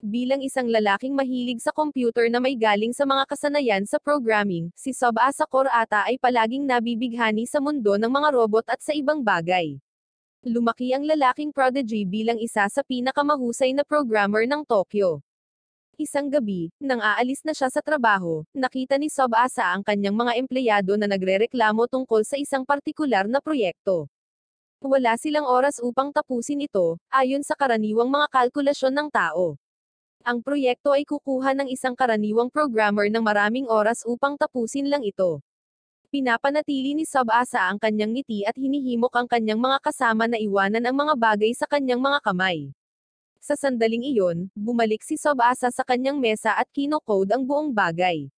Bilang isang lalaking mahilig sa computer na may galing sa mga kasanayan sa programming, si Soba Asakor ata ay palaging nabibighani sa mundo ng mga robot at sa ibang bagay. Lumaki ang lalaking prodigy bilang isa sa pinakamahusay na programmer ng Tokyo. Isang gabi, nang aalis na siya sa trabaho, nakita ni Sob Asa ang kanyang mga empleyado na nagrereklamo tungkol sa isang partikular na proyekto. Wala silang oras upang tapusin ito, ayon sa karaniwang mga kalkulasyon ng tao. Ang proyekto ay kukuha ng isang karaniwang programmer ng maraming oras upang tapusin lang ito. Pinapanatili ni Sabasa ang kanyang ngiti at hinihimok ang kanyang mga kasama na iwanan ang mga bagay sa kanyang mga kamay. Sa sandaling iyon, bumalik si Sabasa sa kanyang mesa at kinocode ang buong bagay.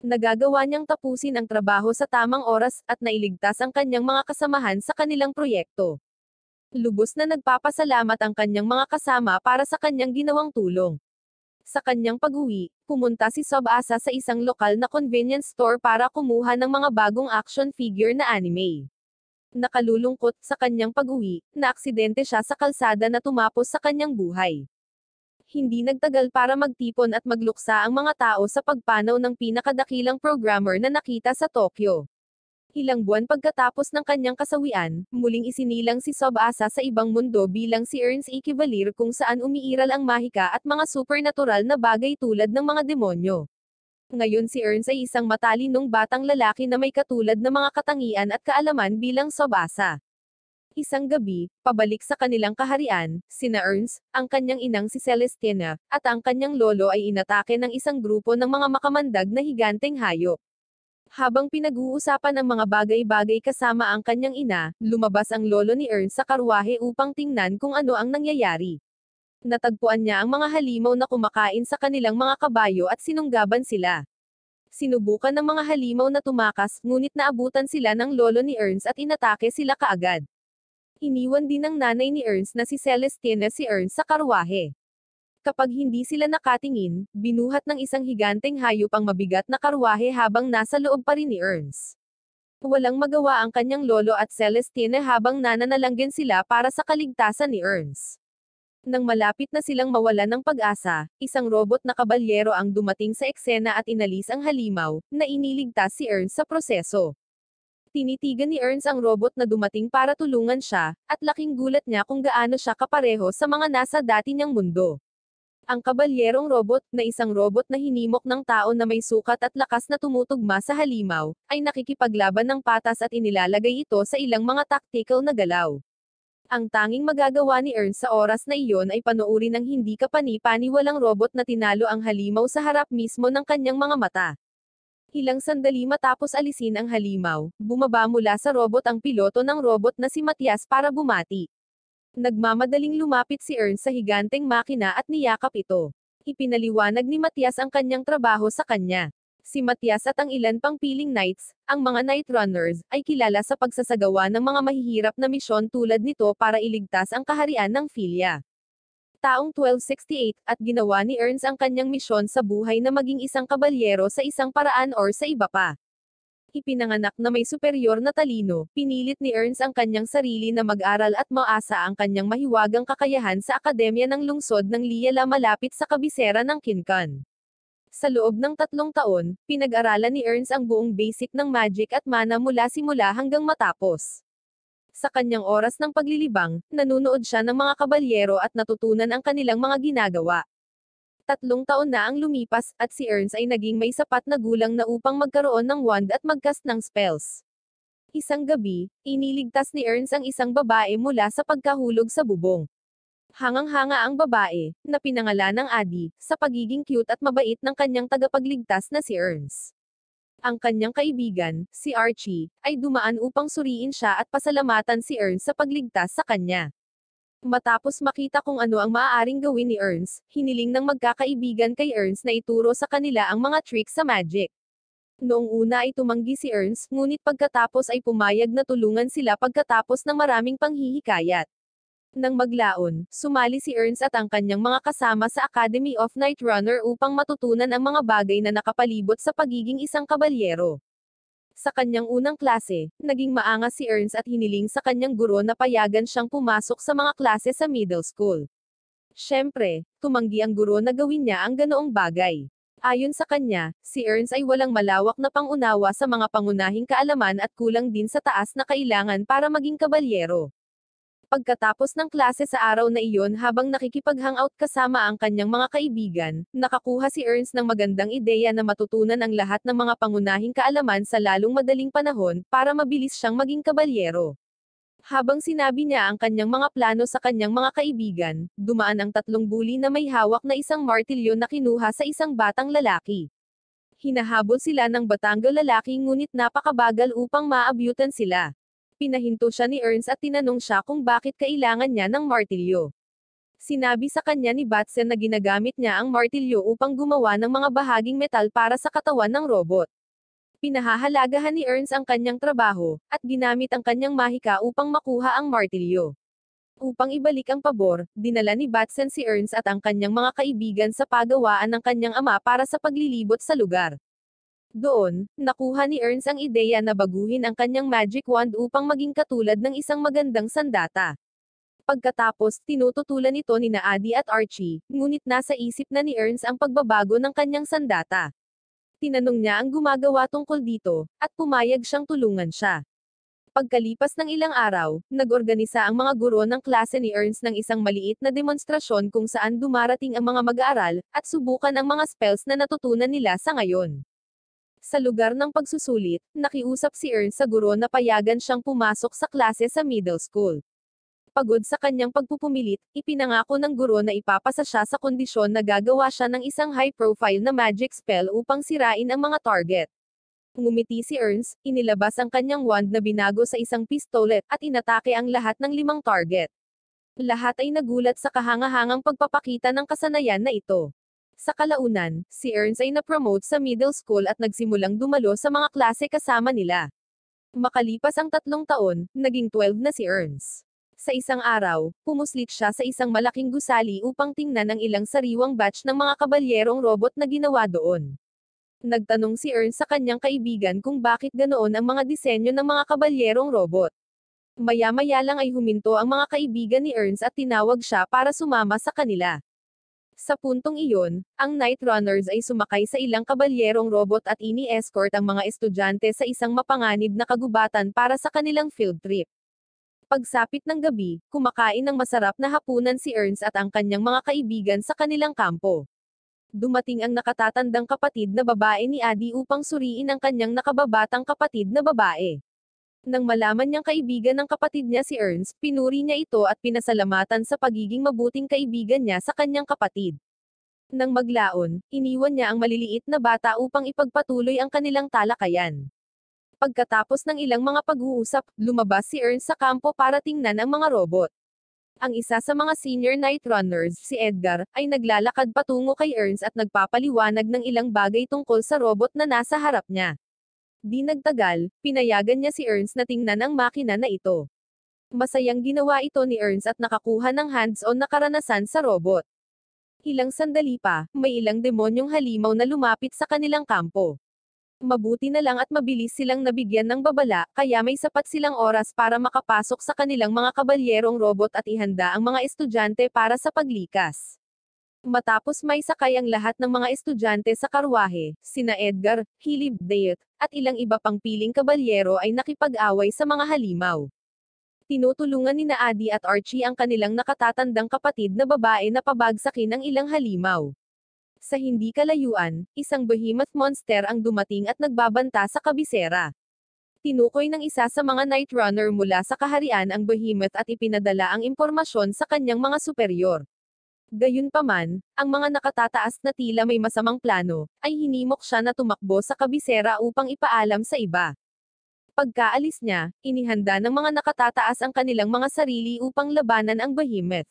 Nagagawa niyang tapusin ang trabaho sa tamang oras at nailigtas ang kanyang mga kasamahan sa kanilang proyekto. Lubos na nagpapasalamat ang kanyang mga kasama para sa kanyang ginawang tulong. Sa kanyang pag-uwi, pumunta si Sobasa sa isang lokal na convenience store para kumuha ng mga bagong action figure na anime. Nakalulungkot, sa kanyang pag-uwi, na aksidente siya sa kalsada na tumapos sa kanyang buhay. Hindi nagtagal para magtipon at magluksa ang mga tao sa pagpanaw ng pinakadakilang programmer na nakita sa Tokyo. Ilang buwan pagkatapos ng kanyang kasawian, muling isinilang si Sobasa sa ibang mundo bilang si Ernst E. Cavalier kung saan umiiral ang mahika at mga supernatural na bagay tulad ng mga demonyo. Ngayon si Ernst ay isang matalinong batang lalaki na may katulad na mga katangian at kaalaman bilang Sobasa. Isang gabi, pabalik sa kanilang kaharian, sina Ernst, ang kanyang inang si Celestina, at ang kanyang lolo ay inatake ng isang grupo ng mga makamandag na higanteng hayop. Habang pinag-uusapan ang mga bagay-bagay kasama ang kanyang ina, lumabas ang lolo ni Ern sa karwahe upang tingnan kung ano ang nangyayari. Natagpuan niya ang mga halimaw na kumakain sa kanilang mga kabayo at sinunggaban sila. Sinubukan ng mga halimaw na tumakas, ngunit naabutan sila ng lolo ni Ernst at inatake sila kaagad. Iniwan din ng nanay ni Ernst na si Celestina si Ernst sa karwahe. Kapag hindi sila nakatingin, binuhat ng isang higanteng hayop ang mabigat na karwahe habang nasa loob pa rin ni Ernst. Walang magawa ang kanyang lolo at Celestine habang nananalanggen sila para sa kaligtasan ni Ernst. Nang malapit na silang mawalan ng pag-asa, isang robot na kabalyero ang dumating sa eksena at inalis ang halimaw, na iniligtas si Ernst sa proseso. Tinitigan ni Ernst ang robot na dumating para tulungan siya, at laking gulat niya kung gaano siya kapareho sa mga nasa dati niyang mundo. Ang kabalyerong robot, na isang robot na hinimok ng tao na may sukat at lakas na tumutugma sa halimaw, ay nakikipaglaban ng patas at inilalagay ito sa ilang mga tactical na galaw. Ang tanging magagawa ni Earn sa oras na iyon ay panoorin ng hindi kapani-paniwalang robot na tinalo ang halimaw sa harap mismo ng kanyang mga mata. Ilang sandali matapos alisin ang halimaw, bumaba mula sa robot ang piloto ng robot na si Matias para bumati. Nagmamadaling lumapit si Ern sa higanteng makina at niyakap ito. Ipinaliwanag ni Matias ang kanyang trabaho sa kanya. Si Matias at ang ilan pang piling knights, ang mga night runners, ay kilala sa pagsasagawa ng mga mahihirap na misyon tulad nito para iligtas ang kaharian ng Filia. Taong 1268, at ginawa ni Ernst ang kanyang misyon sa buhay na maging isang kabalyero sa isang paraan or sa iba pa ipinanganak na may superior na talino, pinilit ni Ernst ang kanyang sarili na mag-aral at maasa ang kanyang mahiwagang kakayahan sa Akademya ng Lungsod ng Liala malapit sa kabisera ng Kinkan. Sa loob ng tatlong taon, pinag-aralan ni Ernst ang buong basic ng magic at mana mula simula hanggang matapos. Sa kanyang oras ng paglilibang, nanunood siya ng mga kabalyero at natutunan ang kanilang mga ginagawa. Tatlong taon na ang lumipas, at si Ernst ay naging may sapat na gulang na upang magkaroon ng wand at magcast ng spells. Isang gabi, iniligtas ni Ernst ang isang babae mula sa pagkahulog sa bubong. Hangang-hanga ang babae, na pinangalan ng Adi, sa pagiging cute at mabait ng kanyang tagapagligtas na si Ernst. Ang kanyang kaibigan, si Archie, ay dumaan upang suriin siya at pasalamatan si Ernst sa pagligtas sa kanya. Matapos makita kung ano ang maaaring gawin ni Ernst, hiniling ng magkakaibigan kay Ernst na ituro sa kanila ang mga trick sa magic. Noong una ay tumanggi si Ernst, ngunit pagkatapos ay pumayag na tulungan sila pagkatapos ng maraming panghihikayat. Nang maglaon, sumali si Ernst at ang kanyang mga kasama sa Academy of Night Runner upang matutunan ang mga bagay na nakapalibot sa pagiging isang kabalyero. Sa kanyang unang klase, naging maangas si Ernst at hiniling sa kanyang guro na payagan siyang pumasok sa mga klase sa middle school. Siyempre, tumanggi ang guro na gawin niya ang ganoong bagay. Ayon sa kanya, si Ernst ay walang malawak na pangunawa sa mga pangunahing kaalaman at kulang din sa taas na kailangan para maging kabalyero. Pagkatapos ng klase sa araw na iyon habang nakikipag-hangout kasama ang kanyang mga kaibigan, nakakuha si Ernst ng magandang ideya na matutunan ang lahat ng mga pangunahing kaalaman sa lalong madaling panahon para mabilis siyang maging kabalyero. Habang sinabi niya ang kanyang mga plano sa kanyang mga kaibigan, dumaan ang tatlong buli na may hawak na isang martilyo na kinuha sa isang batang lalaki. Hinahabol sila ng batanggo lalaki ngunit napakabagal upang maabyutan sila. Pinahinto siya ni Ernst at tinanong siya kung bakit kailangan niya ng martilyo. Sinabi sa kanya ni Batsen na ginagamit niya ang martilyo upang gumawa ng mga bahaging metal para sa katawan ng robot. Pinahahalagahan ni Ernst ang kanyang trabaho, at ginamit ang kanyang mahika upang makuha ang martilyo. Upang ibalik ang pabor, dinala ni Batsen si Ernst at ang kanyang mga kaibigan sa pagawaan ng kanyang ama para sa paglilibot sa lugar. Doon, nakuha ni Ernst ang ideya na baguhin ang kanyang magic wand upang maging katulad ng isang magandang sandata. Pagkatapos, tinututulan ito ni Naadi at Archie, ngunit nasa isip na ni Ernst ang pagbabago ng kanyang sandata. Tinanong niya ang gumagawa tungkol dito, at pumayag siyang tulungan siya. Pagkalipas ng ilang araw, nagorganisa ang mga guro ng klase ni Ernst ng isang maliit na demonstrasyon kung saan dumarating ang mga mag-aaral, at subukan ang mga spells na natutunan nila sa ngayon. Sa lugar ng pagsusulit, nakiusap si Ern sa guro na payagan siyang pumasok sa klase sa middle school. Pagod sa kanyang pagpupumilit, ipinangako ng guro na ipapasa siya sa kondisyon na gagawa siya ng isang high-profile na magic spell upang sirain ang mga target. Ngumiti si Ernst, inilabas ang kanyang wand na binago sa isang pistolet, at inatake ang lahat ng limang target. Lahat ay nagulat sa kahangahangang pagpapakita ng kasanayan na ito. Sa kalaunan, si Ernst ay napromote sa middle school at nagsimulang dumalo sa mga klase kasama nila. Makalipas ang tatlong taon, naging 12 na si Ernst. Sa isang araw, pumuslit siya sa isang malaking gusali upang tingnan ang ilang sariwang batch ng mga kabalyerong robot na ginawa doon. Nagtanong si Ernst sa kanyang kaibigan kung bakit ganoon ang mga disenyo ng mga kabalyerong robot. Maya-maya lang ay huminto ang mga kaibigan ni Ernst at tinawag siya para sumama sa kanila. Sa puntong iyon, ang Night Runners ay sumakay sa ilang kabalyerong robot at ini-escort ang mga estudyante sa isang mapanganib na kagubatan para sa kanilang field trip. Pagsapit ng gabi, kumakain ng masarap na hapunan si Ernst at ang kanyang mga kaibigan sa kanilang kampo. Dumating ang nakatatandang kapatid na babae ni Adi upang suriin ang kanyang nakababatang kapatid na babae. Nang malaman niyang kaibigan ng kapatid niya si Ernst, pinuri niya ito at pinasalamatan sa pagiging mabuting kaibigan niya sa kanyang kapatid. Nang maglaon, iniwan niya ang maliliit na bata upang ipagpatuloy ang kanilang talakayan. Pagkatapos ng ilang mga pag-uusap, lumabas si Ernst sa kampo para tingnan ang mga robot. Ang isa sa mga senior night runners, si Edgar, ay naglalakad patungo kay Ernst at nagpapaliwanag ng ilang bagay tungkol sa robot na nasa harap niya. Di nagtagal, pinayagan niya si Ernst na tingnan ang makina na ito. Masayang ginawa ito ni Ernst at nakakuha ng hands-on na karanasan sa robot. Ilang sandali pa, may ilang demonyong halimaw na lumapit sa kanilang kampo. Mabuti na lang at mabilis silang nabigyan ng babala, kaya may sapat silang oras para makapasok sa kanilang mga kabalyerong robot at ihanda ang mga estudyante para sa paglikas. Matapos may sakay ang lahat ng mga estudyante sa karwahe, sina Edgar, Hilib, Dayet, at ilang iba pang piling kabalyero ay nakipag-away sa mga halimaw. Tinutulungan ni Naadi at Archie ang kanilang nakatatandang kapatid na babae na pabagsakin ang ilang halimaw. Sa hindi kalayuan, isang behemoth monster ang dumating at nagbabanta sa kabisera. Tinukoy ng isa sa mga night runner mula sa kaharian ang behemoth at ipinadala ang impormasyon sa kanyang mga superior. Gayunpaman, ang mga nakatataas na tila may masamang plano, ay hinimok siya na tumakbo sa kabisera upang ipaalam sa iba. Pagkaalis niya, inihanda ng mga nakatataas ang kanilang mga sarili upang labanan ang behemoth.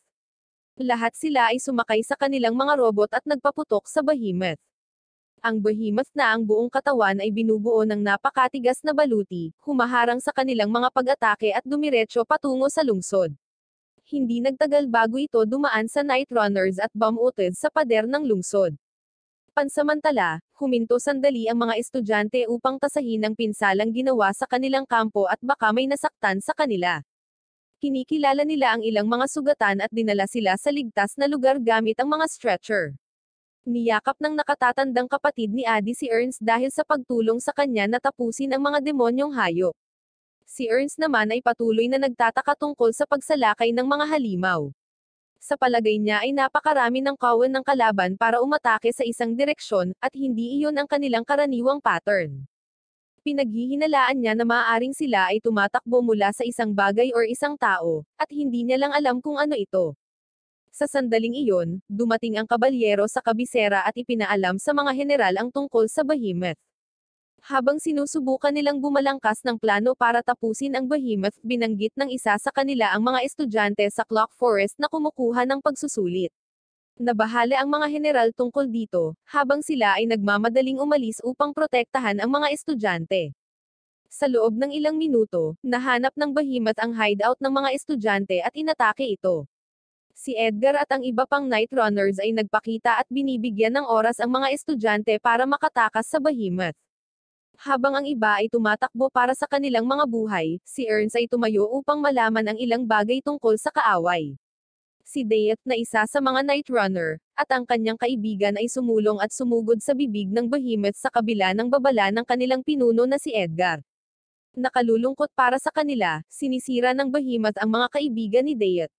Lahat sila ay sumakay sa kanilang mga robot at nagpaputok sa behemoth. Ang behemoth na ang buong katawan ay binubuo ng napakatigas na baluti, humaharang sa kanilang mga pag-atake at dumiretso patungo sa lungsod hindi nagtagal bago ito dumaan sa night runners at bumutid sa pader ng lungsod. Pansamantala, huminto sandali ang mga estudyante upang tasahin ang pinsalang ginawa sa kanilang kampo at baka may nasaktan sa kanila. Kinikilala nila ang ilang mga sugatan at dinala sila sa ligtas na lugar gamit ang mga stretcher. Niyakap ng nakatatandang kapatid ni Adi si Ernst dahil sa pagtulong sa kanya na tapusin ang mga demonyong hayop. Si Ernst naman ay patuloy na nagtataka tungkol sa pagsalakay ng mga halimaw. Sa palagay niya ay napakarami ng kawan ng kalaban para umatake sa isang direksyon, at hindi iyon ang kanilang karaniwang pattern. Pinaghihinalaan niya na maaaring sila ay tumatakbo mula sa isang bagay or isang tao, at hindi niya lang alam kung ano ito. Sa sandaling iyon, dumating ang kabalyero sa kabisera at ipinaalam sa mga general ang tungkol sa behemoth. Habang sinusubukan nilang bumalangkas ng plano para tapusin ang behemoth, binanggit ng isa sa kanila ang mga estudyante sa Clock Forest na kumukuha ng pagsusulit. Nabahala ang mga general tungkol dito, habang sila ay nagmamadaling umalis upang protektahan ang mga estudyante. Sa loob ng ilang minuto, nahanap ng behemoth ang hideout ng mga estudyante at inatake ito. Si Edgar at ang iba pang night runners ay nagpakita at binibigyan ng oras ang mga estudyante para makatakas sa behemoth. Habang ang iba ay tumatakbo para sa kanilang mga buhay, si Ernst ay tumayo upang malaman ang ilang bagay tungkol sa kaaway. Si Dayet na isa sa mga Night Runner, at ang kanyang kaibigan ay sumulong at sumugod sa bibig ng behemoth sa kabila ng babala ng kanilang pinuno na si Edgar. Nakalulungkot para sa kanila, sinisira ng behemoth ang mga kaibigan ni Dayet.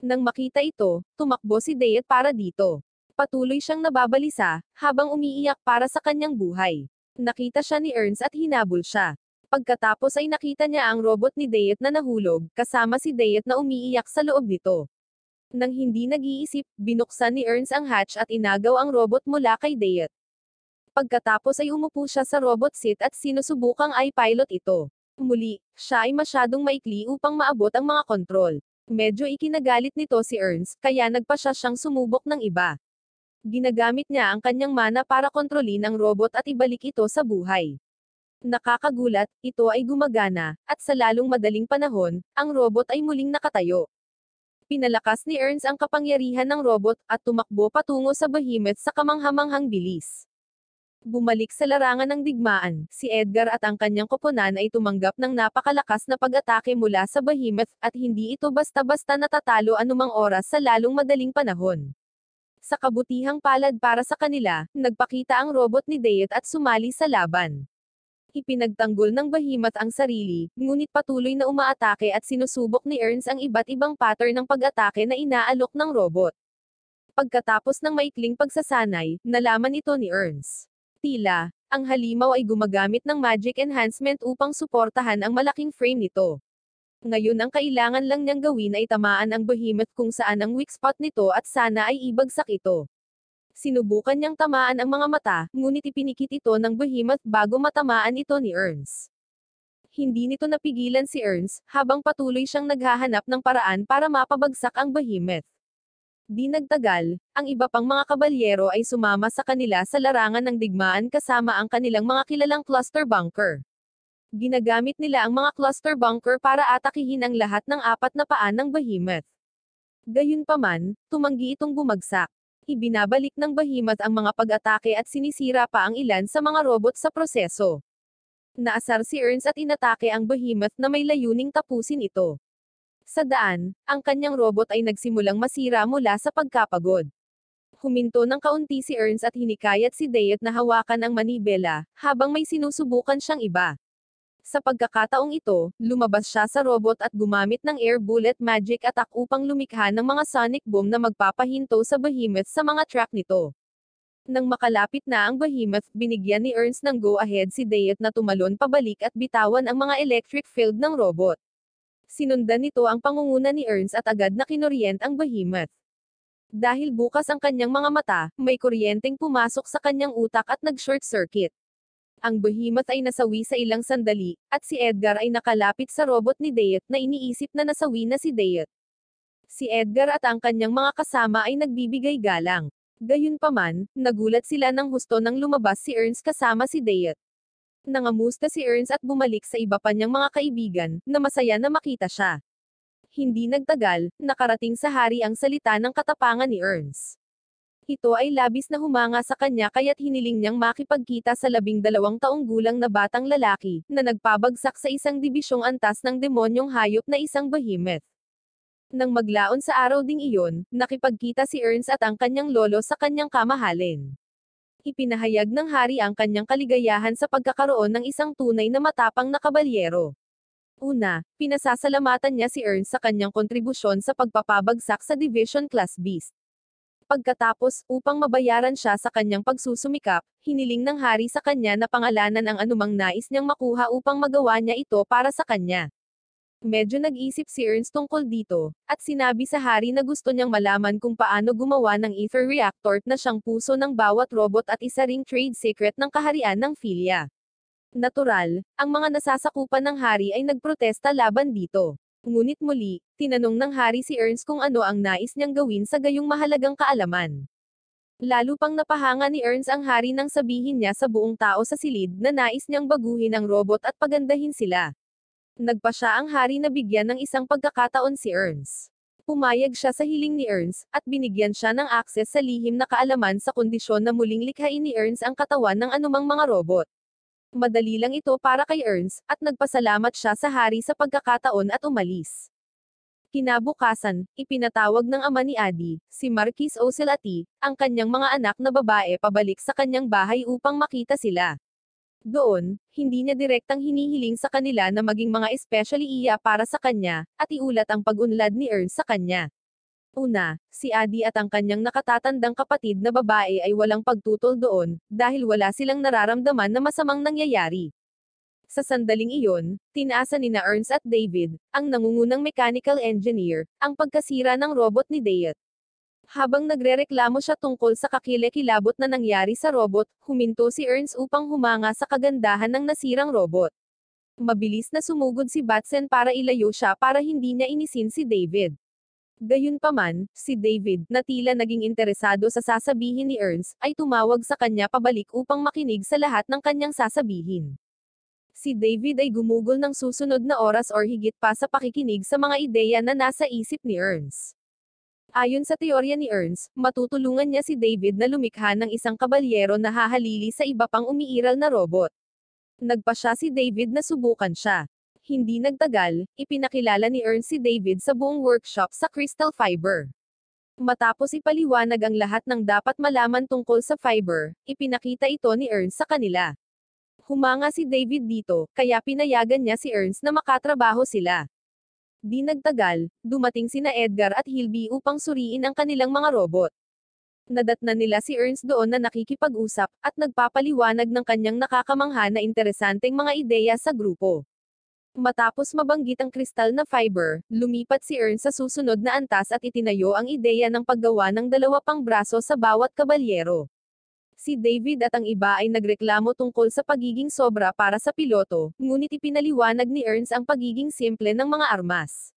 Nang makita ito, tumakbo si Dayet para dito. Patuloy siyang nababalisa, habang umiiyak para sa kanyang buhay. Nakita siya ni Ernst at hinabol siya. Pagkatapos ay nakita niya ang robot ni Dayet na nahulog, kasama si Dayet na umiiyak sa loob nito. Nang hindi nag-iisip, binuksan ni Ernst ang hatch at inagaw ang robot mula kay Dayet. Pagkatapos ay umupo siya sa robot seat at sinusubukang i-pilot ito. Muli, siya ay masyadong maikli upang maabot ang mga kontrol. Medyo ikinagalit nito si Ernst, kaya nagpa siya siyang sumubok ng iba. Ginagamit niya ang kanyang mana para kontrolin ang robot at ibalik ito sa buhay. Nakakagulat, ito ay gumagana, at sa lalong madaling panahon, ang robot ay muling nakatayo. Pinalakas ni Ernst ang kapangyarihan ng robot, at tumakbo patungo sa behemoth sa kamanghamanghang bilis. Bumalik sa larangan ng digmaan, si Edgar at ang kanyang koponan ay tumanggap ng napakalakas na pag-atake mula sa behemoth, at hindi ito basta-basta natatalo anumang oras sa lalong madaling panahon. Sa kabutihang palad para sa kanila, nagpakita ang robot ni Dayet at sumali sa laban. Ipinagtanggol ng bahimat ang sarili, ngunit patuloy na umaatake at sinusubok ni Ernst ang iba't ibang pattern ng pag-atake na inaalok ng robot. Pagkatapos ng maikling pagsasanay, nalaman ito ni Ernst. Tila, ang halimaw ay gumagamit ng magic enhancement upang suportahan ang malaking frame nito. Ngayon ang kailangan lang niyang gawin ay tamaan ang behemoth kung saan ang weak spot nito at sana ay ibagsak ito. Sinubukan niyang tamaan ang mga mata, ngunit ipinikit ito ng behemoth bago matamaan ito ni Ernst. Hindi nito napigilan si Ernst, habang patuloy siyang naghahanap ng paraan para mapabagsak ang behemoth. Di nagtagal, ang iba pang mga kabalyero ay sumama sa kanila sa larangan ng digmaan kasama ang kanilang mga kilalang cluster bunker. Ginagamit nila ang mga cluster bunker para atakihin ang lahat ng apat na paan ng behemoth. Gayunpaman, tumanggi itong bumagsak. Ibinabalik ng behemoth ang mga pag-atake at sinisira pa ang ilan sa mga robot sa proseso. Naasar si Ernst at inatake ang behemoth na may layuning tapusin ito. Sa daan, ang kanyang robot ay nagsimulang masira mula sa pagkapagod. Huminto ng kaunti si Ernst at hinikayat si Dayot na hawakan ang manibela, habang may sinusubukan siyang iba. Sa pagkakataong ito, lumabas siya sa robot at gumamit ng air bullet magic attack upang lumikha ng mga sonic boom na magpapahinto sa behemoth sa mga track nito. Nang makalapit na ang behemoth, binigyan ni Ernst ng go-ahead si Dayet na tumalon pabalik at bitawan ang mga electric field ng robot. Sinundan nito ang pangunguna ni Ernst at agad na kinoryent ang behemoth. Dahil bukas ang kanyang mga mata, may kuryenteng pumasok sa kanyang utak at nag-short circuit. Ang behemoth ay nasawi sa ilang sandali, at si Edgar ay nakalapit sa robot ni Deyet na iniisip na nasawi na si Deyet. Si Edgar at ang kanyang mga kasama ay nagbibigay galang. Gayunpaman, nagulat sila ng husto nang lumabas si Ernst kasama si Deyet. Nangamusta si Ernst at bumalik sa iba pa niyang mga kaibigan, na masaya na makita siya. Hindi nagtagal, nakarating sa hari ang salita ng katapangan ni Ernst ito ay labis na humanga sa kanya kaya't hiniling niyang makipagkita sa labing dalawang taong gulang na batang lalaki, na nagpabagsak sa isang dibisyong antas ng demonyong hayop na isang behemoth. Nang maglaon sa araw ding iyon, nakipagkita si Ernst at ang kanyang lolo sa kanyang kamahalin. Ipinahayag ng hari ang kanyang kaligayahan sa pagkakaroon ng isang tunay na matapang na kabalyero. Una, pinasasalamatan niya si Ernst sa kanyang kontribusyon sa pagpapabagsak sa Division Class Beast. Pagkatapos, upang mabayaran siya sa kanyang pagsusumikap, hiniling ng hari sa kanya na pangalanan ang anumang nais niyang makuha upang magawa niya ito para sa kanya. Medyo nag-isip si Ernst tungkol dito, at sinabi sa hari na gusto niyang malaman kung paano gumawa ng ether reactor na siyang puso ng bawat robot at isa ring trade secret ng kaharian ng Philia. Natural, ang mga nasasakupan ng hari ay nagprotesta laban dito. Ngunit muli, tinanong ng hari si Ernst kung ano ang nais niyang gawin sa gayong mahalagang kaalaman. Lalo pang napahanga ni Ernst ang hari nang sabihin niya sa buong tao sa silid na nais niyang baguhin ang robot at pagandahin sila. Nagpa siya ang hari na bigyan ng isang pagkakataon si Ernst. Pumayag siya sa hiling ni Ernst, at binigyan siya ng akses sa lihim na kaalaman sa kondisyon na muling likhain ni Ernst ang katawan ng anumang mga robot. Madali lang ito para kay Ernst, at nagpasalamat siya sa hari sa pagkakataon at umalis. Kinabukasan, ipinatawag ng ama ni Adi, si Marquis Ocelati, ang kanyang mga anak na babae pabalik sa kanyang bahay upang makita sila. Doon, hindi niya direktang hinihiling sa kanila na maging mga especially iya para sa kanya, at iulat ang pag-unlad ni Ernst sa kanya. Una, si Adi at ang kanyang nakatatandang kapatid na babae ay walang pagtutol doon, dahil wala silang nararamdaman na masamang nangyayari. Sa sandaling iyon, tinaasa ni na Ernst at David, ang nangungunang mechanical engineer, ang pagkasira ng robot ni Dayet. Habang nagrereklamo siya tungkol sa kakile na nangyari sa robot, huminto si Ernst upang humanga sa kagandahan ng nasirang robot. Mabilis na sumugod si Batsen para ilayo siya para hindi niya inisin si David. Gayunpaman, si David, na tila naging interesado sa sasabihin ni Ernst, ay tumawag sa kanya pabalik upang makinig sa lahat ng kanyang sasabihin. Si David ay gumugol ng susunod na oras or higit pa sa pakikinig sa mga ideya na nasa isip ni Ernst. Ayon sa teorya ni Ernst, matutulungan niya si David na lumikha ng isang kabalyero na hahalili sa iba pang umiiral na robot. Nagpa siya si David na subukan siya. Hindi nagtagal, ipinakilala ni Ern si David sa buong workshop sa Crystal Fiber. Matapos ipaliwanag ang lahat ng dapat malaman tungkol sa fiber, ipinakita ito ni Ern sa kanila. Humanga si David dito, kaya pinayagan niya si Ernst na makatrabaho sila. Di nagtagal, dumating sina Edgar at Hilby upang suriin ang kanilang mga robot. Nadatna nila si Ernst doon na nakikipag-usap, at nagpapaliwanag ng kanyang nakakamangha na interesanteng mga ideya sa grupo. Matapos mabanggit ang kristal na fiber, lumipat si Earn sa susunod na antas at itinayo ang ideya ng paggawa ng dalawa pang braso sa bawat kabalyero. Si David at ang iba ay nagreklamo tungkol sa pagiging sobra para sa piloto, ngunit ipinaliwanag ni Earns ang pagiging simple ng mga armas.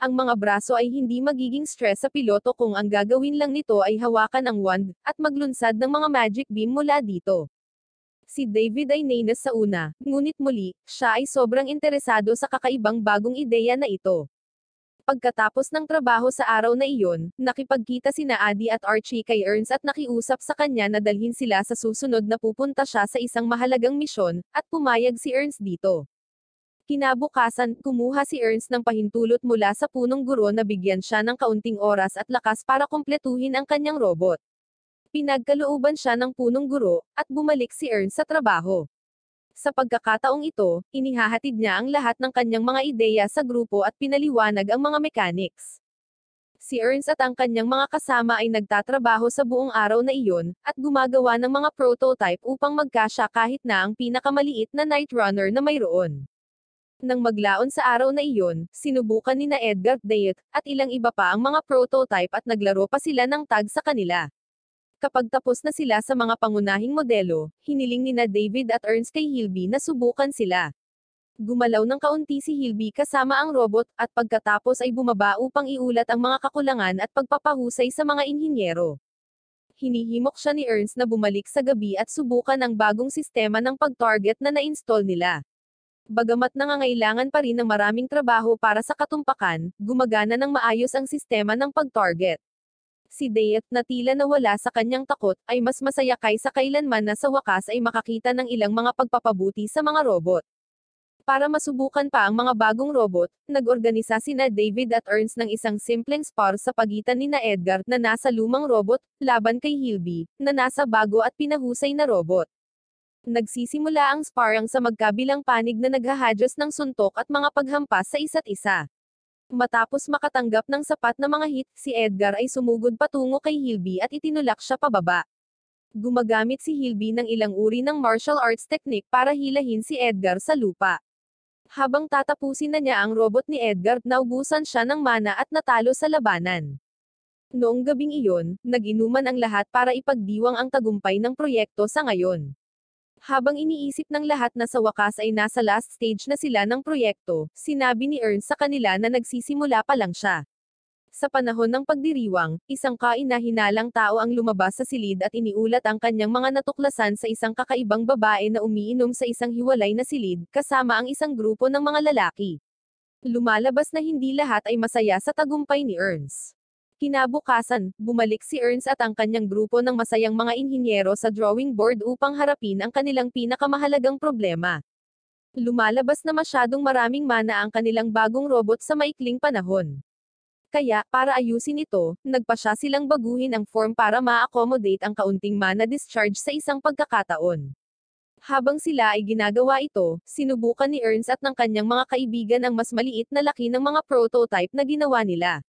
Ang mga braso ay hindi magiging stress sa piloto kung ang gagawin lang nito ay hawakan ang wand, at maglunsad ng mga magic beam mula dito si David ay nena sa una, ngunit muli, siya ay sobrang interesado sa kakaibang bagong ideya na ito. Pagkatapos ng trabaho sa araw na iyon, nakipagkita sina Adi at Archie kay Ernst at nakiusap sa kanya na dalhin sila sa susunod na pupunta siya sa isang mahalagang misyon, at pumayag si Ernst dito. Kinabukasan, kumuha si Ernst ng pahintulot mula sa punong guro na bigyan siya ng kaunting oras at lakas para kumpletuhin ang kanyang robot. Pinagkalooban siya ng punong guro, at bumalik si Ern sa trabaho. Sa pagkakataong ito, inihahatid niya ang lahat ng kanyang mga ideya sa grupo at pinaliwanag ang mga mechanics. Si Ernst at ang kanyang mga kasama ay nagtatrabaho sa buong araw na iyon, at gumagawa ng mga prototype upang magkasya kahit na ang pinakamaliit na night runner na mayroon. Nang maglaon sa araw na iyon, sinubukan ni na Edgar Dayet, at ilang iba pa ang mga prototype at naglaro pa sila ng tag sa kanila. Kapag tapos na sila sa mga pangunahing modelo, hiniling ni na David at Ernst kay Hilby na subukan sila. Gumalaw ng kaunti si Hilby kasama ang robot, at pagkatapos ay bumaba upang iulat ang mga kakulangan at pagpapahusay sa mga inhinyero. Hinihimok siya ni Ernst na bumalik sa gabi at subukan ang bagong sistema ng pag-target na na-install nila. Bagamat nangangailangan pa rin ng maraming trabaho para sa katumpakan, gumagana ng maayos ang sistema ng pag-target. Si Dayat na tila nawala sa kanyang takot ay mas masaya kaysa kailanman na sa wakas ay makakita ng ilang mga pagpapabuti sa mga robot. Para masubukan pa ang mga bagong robot, nag-organisa sina David at Ernst ng isang simpleng spar sa pagitan ni na Edgar na nasa lumang robot, laban kay Hilby, na nasa bago at pinahusay na robot. Nagsisimula ang sparring sa magkabilang panig na naghahadyos ng suntok at mga paghampas sa isa't isa. Matapos makatanggap ng sapat na mga hit, si Edgar ay sumugod patungo kay Hilby at itinulak siya pababa. Gumagamit si Hilby ng ilang uri ng martial arts technique para hilahin si Edgar sa lupa. Habang tatapusin na niya ang robot ni Edgar, naubusan siya ng mana at natalo sa labanan. Noong gabing iyon, naginuman ang lahat para ipagdiwang ang tagumpay ng proyekto sa ngayon. Habang iniisip ng lahat na sa wakas ay nasa last stage na sila ng proyekto, sinabi ni Ern sa kanila na nagsisimula pa lang siya. Sa panahon ng pagdiriwang, isang kainahinalang tao ang lumabas sa silid at iniulat ang kanyang mga natuklasan sa isang kakaibang babae na umiinom sa isang hiwalay na silid, kasama ang isang grupo ng mga lalaki. Lumalabas na hindi lahat ay masaya sa tagumpay ni Ernst. Kinabukasan, bumalik si Ernst at ang kanyang grupo ng masayang mga inhinyero sa drawing board upang harapin ang kanilang pinakamahalagang problema. Lumalabas na masyadong maraming mana ang kanilang bagong robot sa maikling panahon. Kaya, para ayusin ito, nagpa siya silang baguhin ang form para ma-accommodate ang kaunting mana discharge sa isang pagkakataon. Habang sila ay ginagawa ito, sinubukan ni Ernst at ng kanyang mga kaibigan ang mas maliit na laki ng mga prototype na ginawa nila.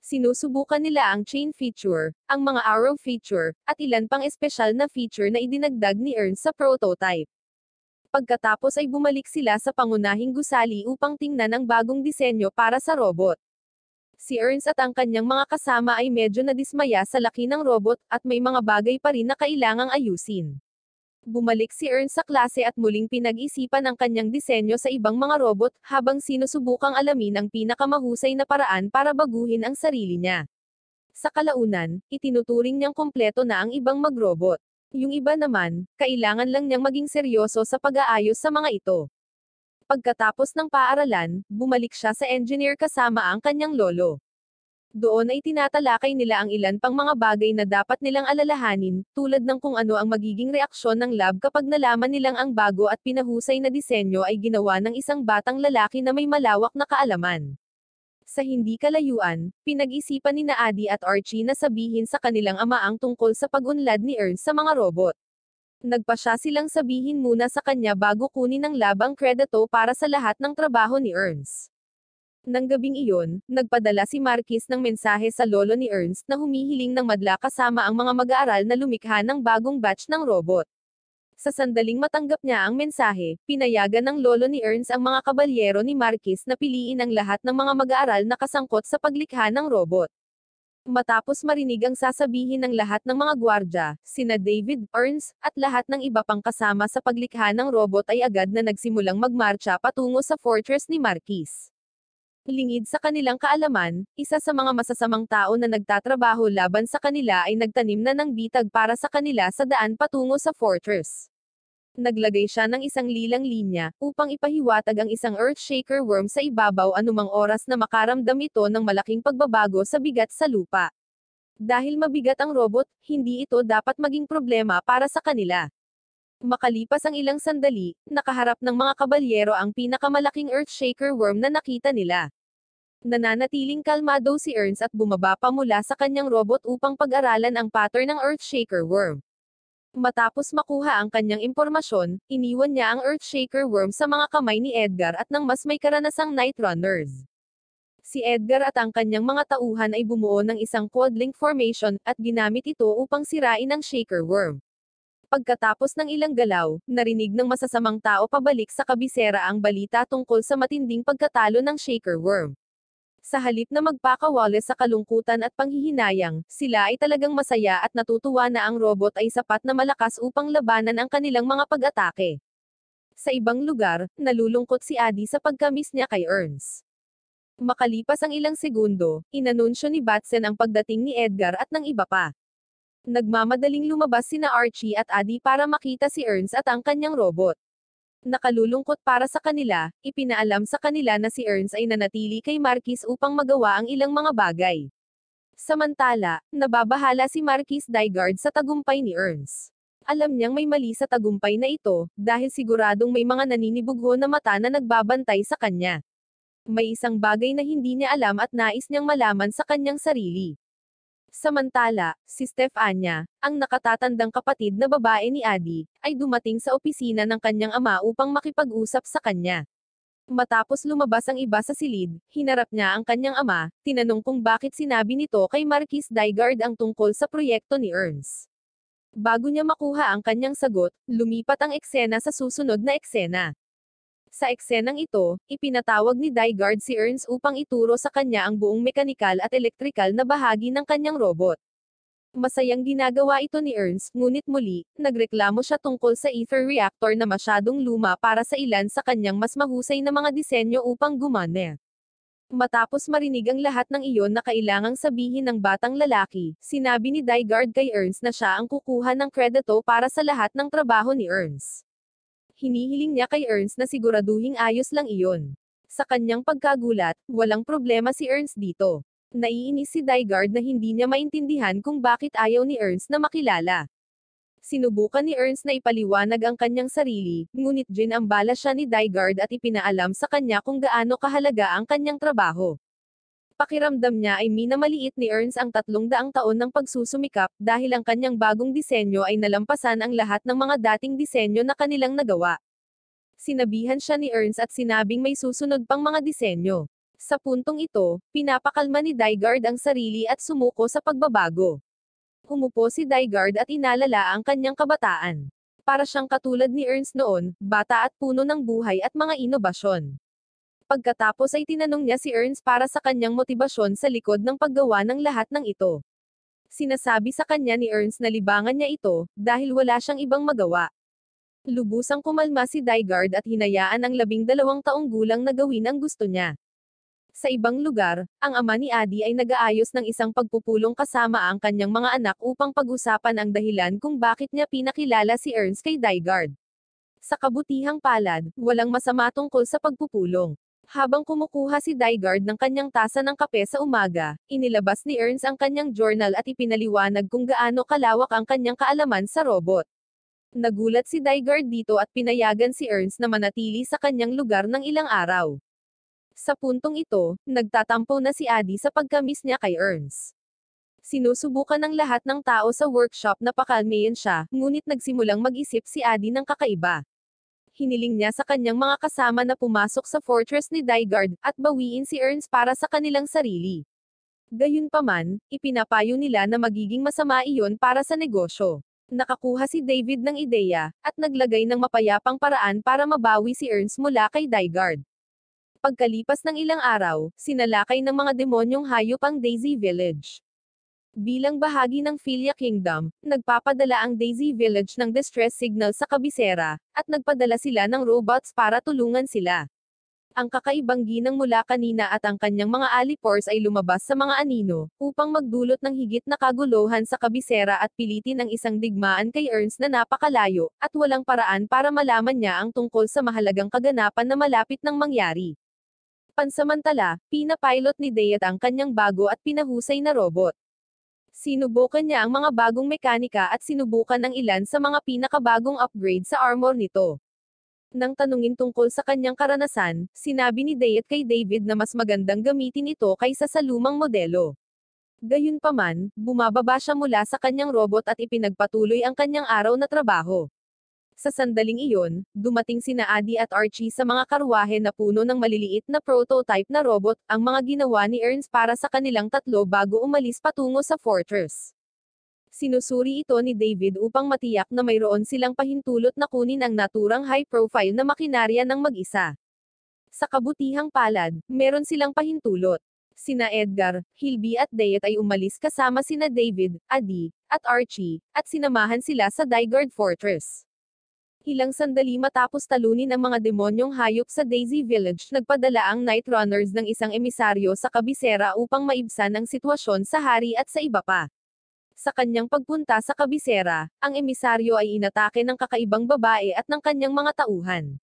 Sinusubukan nila ang chain feature, ang mga arrow feature, at ilan pang espesyal na feature na idinagdag ni Ernst sa prototype. Pagkatapos ay bumalik sila sa pangunahing gusali upang tingnan ang bagong disenyo para sa robot. Si Ernst at ang kanyang mga kasama ay medyo nadismaya sa laki ng robot at may mga bagay pa rin na kailangang ayusin. Bumalik si Earn sa klase at muling pinag-isipan ang kanyang disenyo sa ibang mga robot, habang sinusubukang alamin ang pinakamahusay na paraan para baguhin ang sarili niya. Sa kalaunan, itinuturing niyang kompleto na ang ibang magrobot. Yung iba naman, kailangan lang niyang maging seryoso sa pag-aayos sa mga ito. Pagkatapos ng paaralan, bumalik siya sa engineer kasama ang kanyang lolo. Doon ay tinatalakay nila ang ilan pang mga bagay na dapat nilang alalahanin, tulad ng kung ano ang magiging reaksyon ng lab kapag nalaman nilang ang bago at pinahusay na disenyo ay ginawa ng isang batang lalaki na may malawak na kaalaman. Sa hindi kalayuan, pinag-isipan ni Naadi at Archie na sabihin sa kanilang ama ang tungkol sa pag-unlad ni Ernst sa mga robot. Nagpa siya silang sabihin muna sa kanya bago kunin ng labang kredito para sa lahat ng trabaho ni Ernst. Nang gabing iyon, nagpadala si Marquis ng mensahe sa lolo ni Ernst na humihiling ng madla kasama ang mga mag-aaral na lumikha ng bagong batch ng robot. Sa sandaling matanggap niya ang mensahe, pinayagan ng lolo ni Ernst ang mga kabalyero ni Marquis na piliin ang lahat ng mga mag-aaral na kasangkot sa paglikha ng robot. Matapos marinig ang sasabihin ng lahat ng mga gwardya, sina David, Ernst, at lahat ng iba pang kasama sa paglikha ng robot ay agad na nagsimulang magmarcha patungo sa fortress ni Marquis. Lingid sa kanilang kaalaman, isa sa mga masasamang tao na nagtatrabaho laban sa kanila ay nagtanim na ng bitag para sa kanila sa daan patungo sa fortress. Naglagay siya ng isang lilang linya, upang ipahiwatag ang isang earthshaker worm sa ibabaw anumang oras na makaramdam ito ng malaking pagbabago sa bigat sa lupa. Dahil mabigat ang robot, hindi ito dapat maging problema para sa kanila. Makalipas ang ilang sandali, nakaharap ng mga kabalyero ang pinakamalaking earthshaker worm na nakita nila. Nananatiling kalmado si Ernst at bumaba pa mula sa kanyang robot upang pag-aralan ang pattern ng earthshaker worm. Matapos makuha ang kanyang impormasyon, iniwan niya ang Earthshaker Worm sa mga kamay ni Edgar at ng mas may karanasang Night Runners. Si Edgar at ang kanyang mga tauhan ay bumuo ng isang quad-link formation, at ginamit ito upang sirain ang Shaker Worm. Pagkatapos ng ilang galaw, narinig ng masasamang tao pabalik sa kabisera ang balita tungkol sa matinding pagkatalo ng shaker worm. Sa halip na magpakawala sa kalungkutan at panghihinayang, sila ay talagang masaya at natutuwa na ang robot ay sapat na malakas upang labanan ang kanilang mga pag-atake. Sa ibang lugar, nalulungkot si Adi sa pagkamis niya kay Ernst. Makalipas ang ilang segundo, inanunsyo ni Batson ang pagdating ni Edgar at ng iba pa. Nagmamadaling lumabas sina Archie at Adi para makita si Ernst at ang kanyang robot. Nakalulungkot para sa kanila, ipinaalam sa kanila na si Ernst ay nanatili kay Marquis upang magawa ang ilang mga bagay. Samantala, nababahala si Marquis Dygard sa tagumpay ni Ernst. Alam niyang may mali sa tagumpay na ito, dahil siguradong may mga naninibugho na mata na nagbabantay sa kanya. May isang bagay na hindi niya alam at nais niyang malaman sa kanyang sarili. Samantala, si Steph Anya, ang nakatatandang kapatid na babae ni Adi, ay dumating sa opisina ng kanyang ama upang makipag-usap sa kanya. Matapos lumabas ang iba sa silid, hinarap niya ang kanyang ama, tinanong kung bakit sinabi nito kay Marquis Dygard ang tungkol sa proyekto ni Ernst. Bago niya makuha ang kanyang sagot, lumipat ang eksena sa susunod na eksena. Sa eksenang ito, ipinatawag ni Die Guard si Ernst upang ituro sa kanya ang buong mekanikal at elektrikal na bahagi ng kanyang robot. Masayang ginagawa ito ni Ernst, ngunit muli, nagreklamo siya tungkol sa ether reactor na masyadong luma para sa ilan sa kanyang mas mahusay na mga disenyo upang gumana. Matapos marinig ang lahat ng iyon na kailangang sabihin ng batang lalaki, sinabi ni Die Guard kay Ernst na siya ang kukuha ng kredito para sa lahat ng trabaho ni Ernst hinihiling niya kay Ernst na siguraduhing ayos lang iyon. Sa kanyang pagkagulat, walang problema si Ernst dito. Naiinis si Dygard na hindi niya maintindihan kung bakit ayaw ni Ernst na makilala. Sinubukan ni Ernst na ipaliwanag ang kanyang sarili, ngunit ginambala siya ni Dygard at ipinaalam sa kanya kung gaano kahalaga ang kanyang trabaho. Pakiramdam niya ay minamaliit ni Ernst ang tatlong daang taon ng pagsusumikap dahil ang kanyang bagong disenyo ay nalampasan ang lahat ng mga dating disenyo na kanilang nagawa. Sinabihan siya ni Ernst at sinabing may susunod pang mga disenyo. Sa puntong ito, pinapakalma ni Dygard ang sarili at sumuko sa pagbabago. Humupo si Dygard at inalala ang kanyang kabataan. Para siyang katulad ni Ernst noon, bata at puno ng buhay at mga inobasyon. Pagkatapos ay tinanong niya si Ernst para sa kanyang motibasyon sa likod ng paggawa ng lahat ng ito. Sinasabi sa kanya ni Ernst na libangan niya ito, dahil wala siyang ibang magawa. Lubusang kumalma si Dygard at hinayaan ang labing dalawang taong gulang na gawin ang gusto niya. Sa ibang lugar, ang ama ni Adi ay nag-aayos ng isang pagpupulong kasama ang kanyang mga anak upang pag-usapan ang dahilan kung bakit niya pinakilala si Ernst kay Dygard. Sa kabutihang palad, walang masama tungkol sa pagpupulong. Habang kumukuha si Dygard ng kanyang tasa ng kape sa umaga, inilabas ni Ernst ang kanyang journal at ipinaliwanag kung gaano kalawak ang kanyang kaalaman sa robot. Nagulat si Dygard dito at pinayagan si Ernst na manatili sa kanyang lugar ng ilang araw. Sa puntong ito, nagtatampo na si Adi sa pagkamis niya kay Ernst. Sinusubukan ng lahat ng tao sa workshop na pakalmayin siya, ngunit nagsimulang mag-isip si Adi ng kakaiba hiniling niya sa kanyang mga kasama na pumasok sa fortress ni Dygard, at bawiin si Ernst para sa kanilang sarili. Gayunpaman, ipinapayo nila na magiging masama iyon para sa negosyo. Nakakuha si David ng ideya, at naglagay ng mapayapang paraan para mabawi si Ernst mula kay Dygard. Pagkalipas ng ilang araw, sinalakay ng mga demonyong hayop ang Daisy Village. Bilang bahagi ng Philia Kingdom, nagpapadala ang Daisy Village ng distress signal sa kabisera, at nagpadala sila ng robots para tulungan sila. Ang kakaibang ginang mula kanina at ang kanyang mga alipors ay lumabas sa mga anino, upang magdulot ng higit na kaguluhan sa kabisera at pilitin ang isang digmaan kay Ernst na napakalayo, at walang paraan para malaman niya ang tungkol sa mahalagang kaganapan na malapit ng mangyari. Pansamantala, pinapilot ni Dayat ang kanyang bago at pinahusay na robot. Sinubukan niya ang mga bagong mekanika at sinubukan ang ilan sa mga pinakabagong upgrade sa armor nito. Nang tanungin tungkol sa kanyang karanasan, sinabi ni Dayet kay David na mas magandang gamitin ito kaysa sa lumang modelo. Gayunpaman, bumababa siya mula sa kanyang robot at ipinagpatuloy ang kanyang araw na trabaho. Sa sandaling iyon, dumating sina Adi at Archie sa mga karwahe na puno ng maliliit na prototype na robot, ang mga ginawa ni Ernst para sa kanilang tatlo bago umalis patungo sa fortress. Sinusuri ito ni David upang matiyak na mayroon silang pahintulot na kunin ang naturang high-profile na makinarya ng mag-isa. Sa kabutihang palad, meron silang pahintulot. Sina Edgar, Hilby at Dayet ay umalis kasama sina David, Adi, at Archie, at sinamahan sila sa Dygard Fortress. Ilang sandali matapos talunin ang mga demonyong hayop sa Daisy Village, nagpadala ang Night Runners ng isang emisaryo sa kabisera upang maibsan ang sitwasyon sa hari at sa iba pa. Sa kanyang pagpunta sa kabisera, ang emisaryo ay inatake ng kakaibang babae at ng kanyang mga tauhan.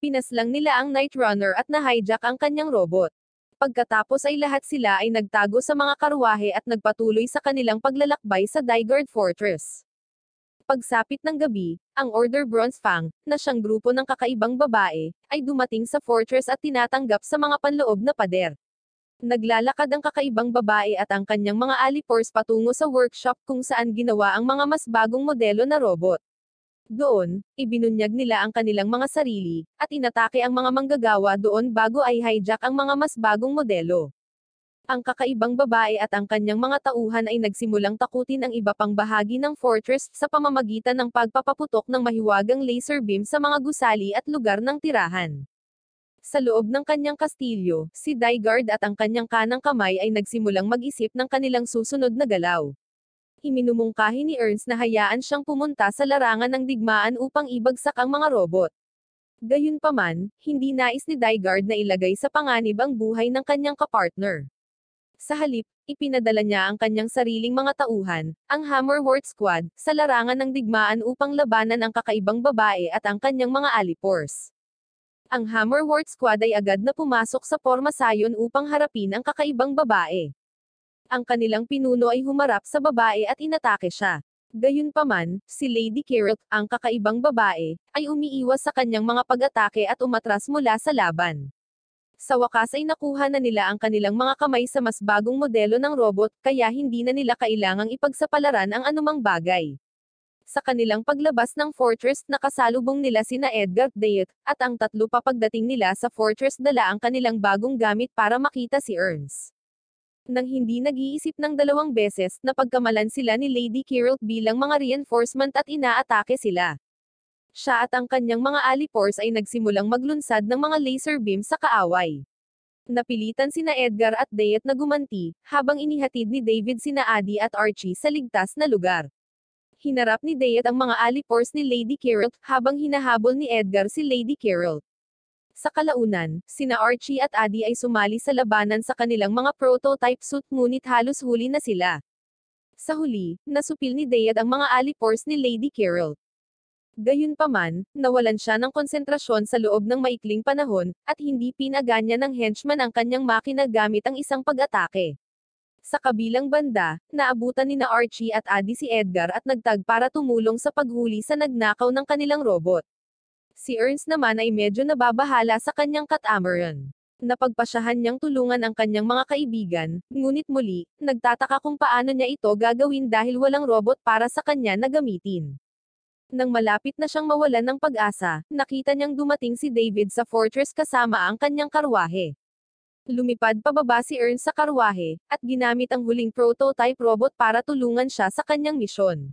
Pinaslang nila ang Night Runner at nahijack ang kanyang robot. Pagkatapos ay lahat sila ay nagtago sa mga karuwahe at nagpatuloy sa kanilang paglalakbay sa Dygard Fortress. Pagsapit ng gabi, ang Order Bronze Fang, na siyang grupo ng kakaibang babae, ay dumating sa fortress at tinatanggap sa mga panloob na pader. Naglalakad ang kakaibang babae at ang kanyang mga alipors patungo sa workshop kung saan ginawa ang mga mas bagong modelo na robot. Doon, ibinunyag nila ang kanilang mga sarili, at inatake ang mga manggagawa doon bago ay hijack ang mga mas bagong modelo. Ang kakaibang babae at ang kanyang mga tauhan ay nagsimulang takutin ang iba pang bahagi ng fortress sa pamamagitan ng pagpapaputok ng mahiwagang laser beam sa mga gusali at lugar ng tirahan. Sa loob ng kanyang kastilyo, si Dygard at ang kanyang kanang kamay ay nagsimulang mag-isip ng kanilang susunod na galaw. Iminumungkahi ni Ernst na hayaan siyang pumunta sa larangan ng digmaan upang ibagsak ang mga robot. Gayunpaman, hindi nais ni Dygard na ilagay sa panganib ang buhay ng kanyang kapartner. Sa halip, ipinadala niya ang kanyang sariling mga tauhan, ang Hammerworth Squad, sa larangan ng digmaan upang labanan ang kakaibang babae at ang kanyang mga alipors. Ang Hammerworth Squad ay agad na pumasok sa pormasayon upang harapin ang kakaibang babae. Ang kanilang pinuno ay humarap sa babae at inatake siya. Gayunpaman, si Lady Carrot, ang kakaibang babae, ay umiiwas sa kanyang mga pag-atake at umatras mula sa laban. Sa wakas ay nakuha na nila ang kanilang mga kamay sa mas bagong modelo ng robot, kaya hindi na nila kailangang ipagsapalaran ang anumang bagay. Sa kanilang paglabas ng fortress nakasalubong nila sina Edgar Dayet, at ang tatlo pa pagdating nila sa fortress dala ang kanilang bagong gamit para makita si Ernst nang hindi nag-iisip ng dalawang beses na pagkamalan sila ni Lady Kirult bilang mga reinforcement at inaatake sila. Siya at ang kanyang mga alipors ay nagsimulang maglunsad ng mga laser beam sa kaaway. Napilitan sina Edgar at Dayet na gumanti, habang inihatid ni David sina Adi at Archie sa ligtas na lugar. Hinarap ni Dayet ang mga alipors ni Lady Carol, habang hinahabol ni Edgar si Lady Carol. Sa kalaunan, sina Archie at Adi ay sumali sa labanan sa kanilang mga prototype suit ngunit halos huli na sila. Sa huli, nasupil ni Dayad ang mga alipors ni Lady Carol. Gayunpaman, nawalan siya ng konsentrasyon sa loob ng maikling panahon, at hindi pinaganya ng henchman ang kanyang makina gamit ang isang pag-atake. Sa kabilang banda, naabutan ni na Archie at Adi si Edgar at nagtag para tumulong sa paghuli sa nagnakaw ng kanilang robot. Si Ernst naman ay medyo nababahala sa kanyang katamaran napagpasyahan niyang tulungan ang kanyang mga kaibigan, ngunit muli, nagtataka kung paano niya ito gagawin dahil walang robot para sa kanya na gamitin. Nang malapit na siyang mawalan ng pag-asa, nakita niyang dumating si David sa fortress kasama ang kanyang karwahe. Lumipad pababa si Earn sa karwahe, at ginamit ang huling prototype robot para tulungan siya sa kanyang misyon.